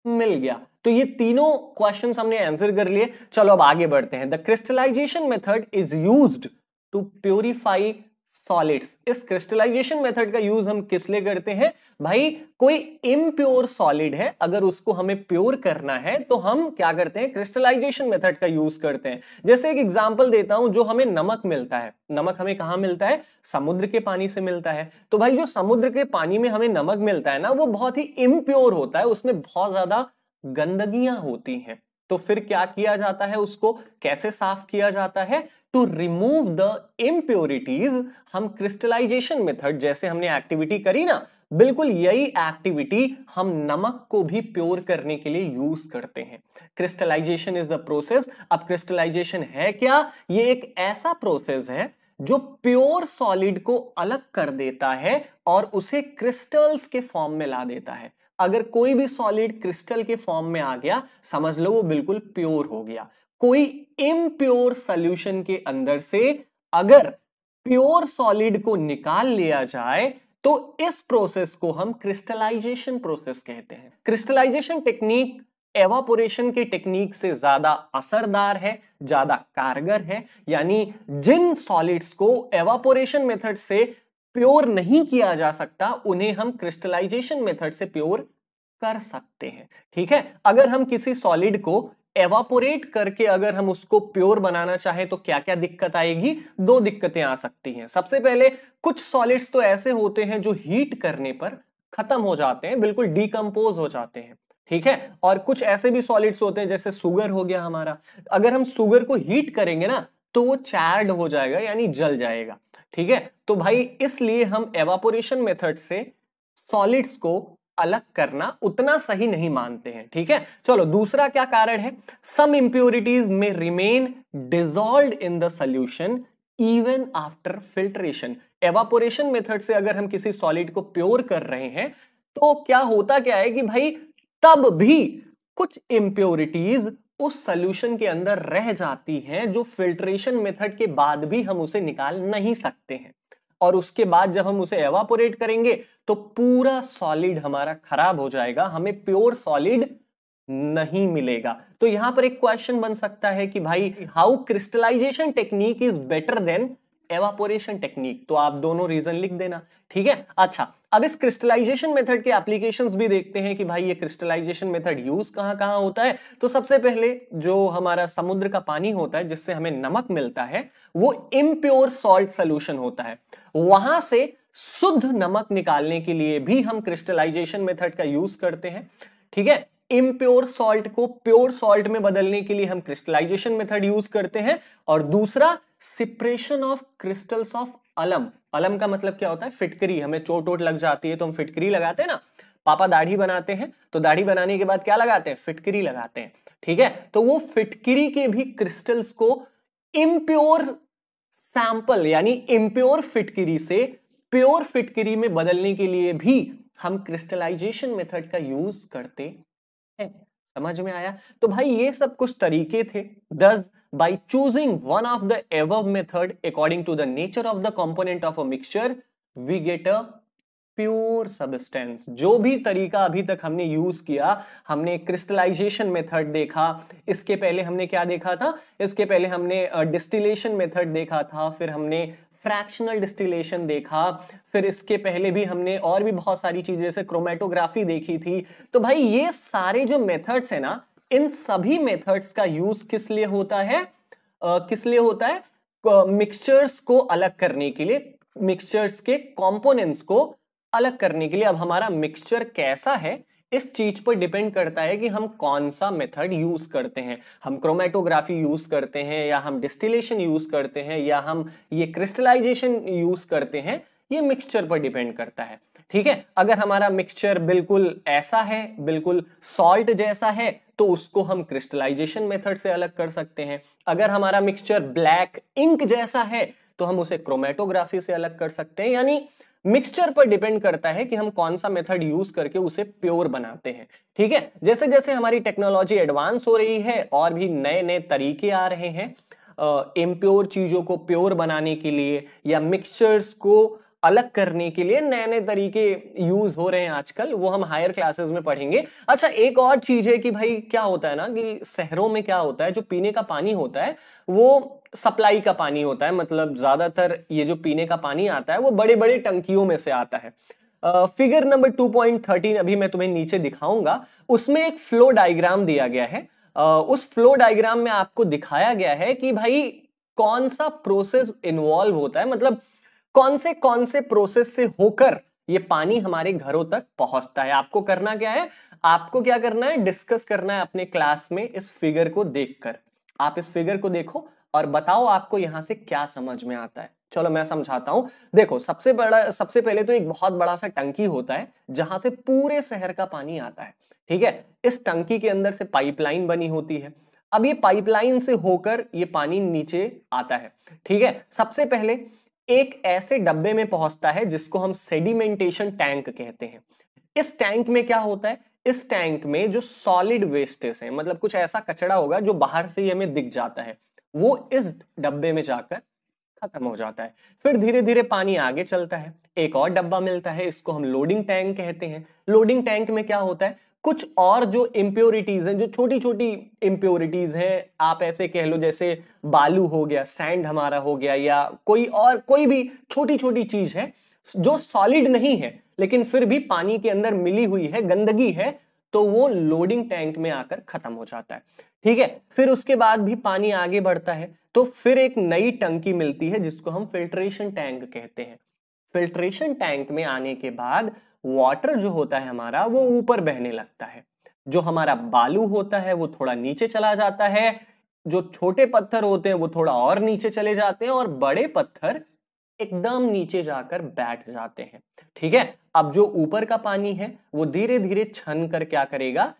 मिल गया तो ये तीनों क्वेश्चन हमने आंसर कर लिए चलो अब आगे बढ़ते हैं the crystallisation method is use to purify solids इस क्रिस्टलाइजेशन मेथड का यूज हम किस लिए करते हैं भाई कोई इमप्योर सॉलिड है अगर उसको हमें प्योर करना है तो हम क्या करते हैं क्रिस्टलाइजेशन मेथड का यूज करते हैं जैसे एक एग्जांपल देता हूं जो हमें नमक मिलता है नमक हमें कहा मिलता है समुद्र के पानी से मिलता है तो भाई जो समुद्र के पानी में हमें नमक मिलता है ना वो बहुत ही इमप्योर होता है उसमें बहुत ज्यादा गंदगियां होती हैं तो फिर क्या किया जाता है उसको कैसे साफ किया जाता है टू रिमूव द इम्प्योरिटीज हम क्रिस्टलाइजेशन मेथड जैसे हमने एक्टिविटी करी ना बिल्कुल यही एक्टिविटी हम नमक को भी प्योर करने के लिए यूज करते हैं क्रिस्टलाइजेशन इज द प्रोसेस अब क्रिस्टलाइजेशन है क्या ये एक ऐसा प्रोसेस है जो प्योर सॉलिड को अलग कर देता है और उसे क्रिस्टल्स के फॉर्म में ला देता है अगर कोई भी सॉलिड क्रिस्टल के फॉर्म में आ गया समझ लो वो बिल्कुल प्योर हो गया कोई इम्प्योर सॉल्यूशन के अंदर से अगर प्योर सॉलिड को निकाल लिया जाए तो इस प्रोसेस को हम क्रिस्टलाइजेशन प्रोसेस कहते हैं क्रिस्टलाइजेशन टेक्निक एवापोरेशन की टेक्निक से ज्यादा असरदार है ज्यादा कारगर है यानी जिन सॉलिड्स को एवापोरेशन मेथड से प्योर नहीं किया जा सकता उन्हें हम क्रिस्टलाइजेशन मेथड से प्योर कर सकते हैं ठीक है अगर हम किसी सॉलिड को एवापोरेट करके अगर हम उसको प्योर बनाना चाहें तो क्या क्या दिक्कत आएगी दो दिक्कतें आ सकती हैं सबसे पहले कुछ सॉलिड्स तो ऐसे होते हैं जो हीट करने पर खत्म हो जाते हैं बिल्कुल डीकम्पोज हो जाते हैं ठीक है और कुछ ऐसे भी सॉलिड्स होते हैं जैसे सुगर हो गया हमारा अगर हम सुगर को हीट करेंगे ना तो वो चार्ड हो जाएगा यानी जल जाएगा ठीक है तो भाई इसलिए हम एवापोरेशन मेथड से सॉलिड्स को अलग करना उतना सही नहीं मानते हैं ठीक है चलो दूसरा क्या कारण है some impurities may remain dissolved in the solution even after filtration evaporation method से अगर हम किसी सॉलिड को प्योर कर रहे हैं तो क्या होता क्या है कि भाई तब भी कुछ इंप्योरिटीज उस सोल्यूशन के अंदर रह जाती हैं जो फिल्ट्रेशन मेथड के बाद भी हम उसे निकाल नहीं सकते हैं और उसके बाद जब हम उसे एवापोरेट करेंगे तो पूरा सॉलिड हमारा खराब हो जाएगा हमें प्योर सॉलिड नहीं मिलेगा तो यहां पर एक क्वेश्चन बन सकता है कि भाई how crystallisation technique is better than evaporation technique तो आप दोनों रीजन लिख देना ठीक है अच्छा अब इस क्रिस्टलाइजेशन मेथड के एप्लीकेशन भी देखते हैं कि भाई ये क्रिस्टलाइजेशन मेथड यूज कहाँ कहाँ होता है तो सबसे पहले जो हमारा समुद्र का पानी होता है जिससे हमें नमक मिलता है वो इम्प्योर सॉल्ट सोल्यूशन होता है वहां से शुद्ध नमक निकालने के लिए भी हम क्रिस्टलाइजेशन मेथड का यूज करते हैं ठीक है इम्प्योर सॉल्ट को प्योर सॉल्ट में बदलने के लिए हम क्रिस्टलाइजेशन मेथड यूज करते हैं और दूसरा सिपरेशन ऑफ क्रिस्टल्स ऑफ अलम अलम का मतलब क्या होता है फिटकरी हमें चोट वोट लग जाती है तो हम फिटकरी लगाते हैं ना पापा दाढ़ी बनाते हैं तो दाढ़ी बनाने के बाद क्या लगाते हैं फिटकरी लगाते हैं ठीक है तो वो फिटकरी के भी क्रिस्टल्स को इम्प्योर सैंपल यानी इम्प्योर फिटकरी से प्योर फिटकरी में बदलने के लिए भी हम क्रिस्टलाइजेशन मेथड का यूज करते है समझ में आया तो भाई ये सब कुछ तरीके थे thus by choosing one of the above method according to the nature of the component of a mixture we get a pure substance जो भी तरीका अभी तक हमने यूज किया हमने क्रिस्टलाइजेशन मेथड देखा इसके पहले हमने क्या देखा था इसके पहले हमने डिस्टिलेशन uh, मेथड देखा था फिर हमने फ्रैक्शनल डिस्टिलेशन देखा फिर इसके पहले भी हमने और भी बहुत सारी चीजें जैसे क्रोमेटोग्राफी देखी थी तो भाई ये सारे जो मेथड्स है ना इन सभी मेथड्स का यूज किस लिए होता है आ, किस लिए होता है मिक्सचर्स को अलग करने के लिए मिक्सचर्स के कॉम्पोनेंट्स को अलग करने के लिए अब हमारा मिक्सचर कैसा है इस चीज पर डिपेंड करता है कि हम कौन सा मेथड यूज करते हैं हम क्रोमेटोग्राफी यूज करते हैं या हम डिस्टिलेशन यूज करते हैं या हम ये क्रिस्टलाइजेशन यूज करते हैं ये मिक्सचर पर डिपेंड करता है ठीक है अगर हमारा मिक्सचर बिल्कुल ऐसा है बिल्कुल सॉल्ट जैसा है तो उसको हम क्रिस्टलाइजेशन मेथड से अलग कर सकते हैं अगर हमारा मिक्सचर ब्लैक इंक जैसा है तो हम उसे क्रोमेटोग्राफी से अलग कर सकते हैं यानी मिक्सचर पर डिपेंड करता है कि हम कौन सा मेथड यूज करके उसे प्योर बनाते हैं ठीक है जैसे जैसे हमारी टेक्नोलॉजी एडवांस हो रही है और भी नए नए तरीके आ रहे हैं इम्प्योर चीज़ों को प्योर बनाने के लिए या मिक्सचर्स को अलग करने के लिए नए नए तरीके यूज हो रहे हैं आजकल वो हम हायर क्लासेस में पढ़ेंगे अच्छा एक और चीज है कि भाई क्या होता है ना कि शहरों में क्या होता है जो पीने का पानी होता है वो सप्लाई का पानी होता है मतलब ज्यादातर ये जो पीने का पानी आता है वो बड़े बड़े टंकियों में से आता है फिगर नंबर 2.13 अभी मैं तुम्हें नीचे दिखाऊंगा उसमें एक फ्लो डायग्राम दिया गया है uh, उस फ्लो डायग्राम में आपको दिखाया गया है कि भाई कौन सा प्रोसेस इन्वॉल्व होता है मतलब कौन से कौन से प्रोसेस से होकर ये पानी हमारे घरों तक पहुंचता है आपको करना क्या है आपको क्या करना है डिस्कस करना है अपने क्लास में इस फिगर को देखकर आप इस फिगर को देखो और बताओ आपको यहां से क्या समझ में आता है चलो मैं समझाता हूं देखो सबसे बड़ा सबसे पहले तो एक बहुत बड़ा सा टंकी होता है जहां से पूरे शहर का पानी आता है ठीक है इस टंकी के अंदर से पाइपलाइन बनी होती है अब ये पाइपलाइन से होकर ये पानी नीचे आता है ठीक है सबसे पहले एक ऐसे डब्बे में पहुंचता है जिसको हम सेडिमेंटेशन टैंक कहते हैं इस टैंक में क्या होता है इस टैंक में जो सॉलिड वेस्टेज है मतलब कुछ ऐसा कचड़ा होगा जो बाहर से ही हमें दिख जाता है वो इस डब्बे में जाकर खत्म हो जाता है फिर धीरे धीरे पानी आगे चलता है एक और डब्बा मिलता है इसको हम लोडिंग टैंक कहते हैं लोडिंग टैंक में क्या होता है कुछ और जो इम्प्योरिटीज हैं जो छोटी छोटी इम्प्योरिटीज हैं आप ऐसे कह लो जैसे बालू हो गया सैंड हमारा हो गया या कोई और कोई भी छोटी छोटी चीज है जो सॉलिड नहीं है लेकिन फिर भी पानी के अंदर मिली हुई है गंदगी है तो वो लोडिंग टैंक में आकर खत्म हो जाता है ठीक है फिर उसके बाद भी पानी आगे बढ़ता है तो फिर एक नई टंकी मिलती है जिसको हम फिल्ट्रेशन टैंक कहते हैं फिल्ट्रेशन टैंक में आने के बाद वाटर जो होता है हमारा वो ऊपर बहने लगता है जो हमारा बालू होता है वो थोड़ा नीचे चला जाता है जो छोटे पत्थर होते हैं वो थोड़ा और नीचे चले जाते हैं और बड़े पत्थर एकदम नीचे जाकर बैठ जाते हैं ठीक है अब जो ऊपर का पानी है वो धीरे धीरे छन कर क्या करेगा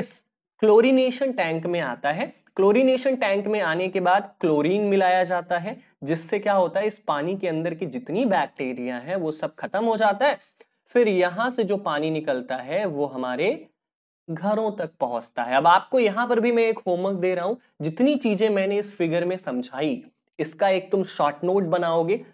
इस क्लोरीनेशन टैंक में आता है क्लोरीनेशन टैंक में आने के बाद क्लोरीन मिलाया जाता है जिससे क्या होता है इस पानी के अंदर की जितनी बैक्टीरिया है वो सब खत्म हो जाता है फिर यहां से जो पानी निकलता है वो हमारे घरों तक पहुंचता है अब आपको यहां पर भी मैं एक होमवर्क दे रहा हूं जितनी चीजें मैंने इस फिगर में समझाई इसका एक तुम शॉर्ट नोट बनाओगे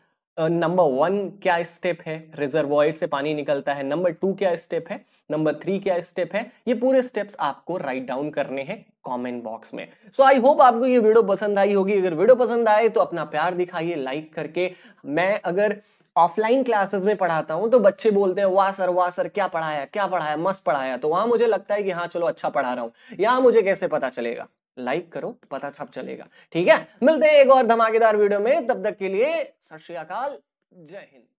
नंबर वन क्या स्टेप है रिजर्वॉयर से पानी निकलता है नंबर टू क्या स्टेप है नंबर थ्री क्या स्टेप है ये पूरे स्टेप्स आपको राइट डाउन करने हैं कमेंट बॉक्स में सो आई होप आपको ये वीडियो पसंद आई होगी अगर वीडियो पसंद आए तो अपना प्यार दिखाइए लाइक करके मैं अगर ऑफलाइन क्लासेस में पढ़ाता हूँ तो बच्चे बोलते हैं वाह सर वाह सर क्या पढ़ाया क्या पढ़ाया मस्त पढ़ाया तो वहां मुझे लगता है कि हाँ चलो अच्छा पढ़ा रहा हूँ यहाँ मुझे कैसे पता चलेगा लाइक करो तो पता सब चलेगा ठीक है मिलते हैं एक और धमाकेदार वीडियो में तब तक के लिए सत श्री अकाल जय हिंद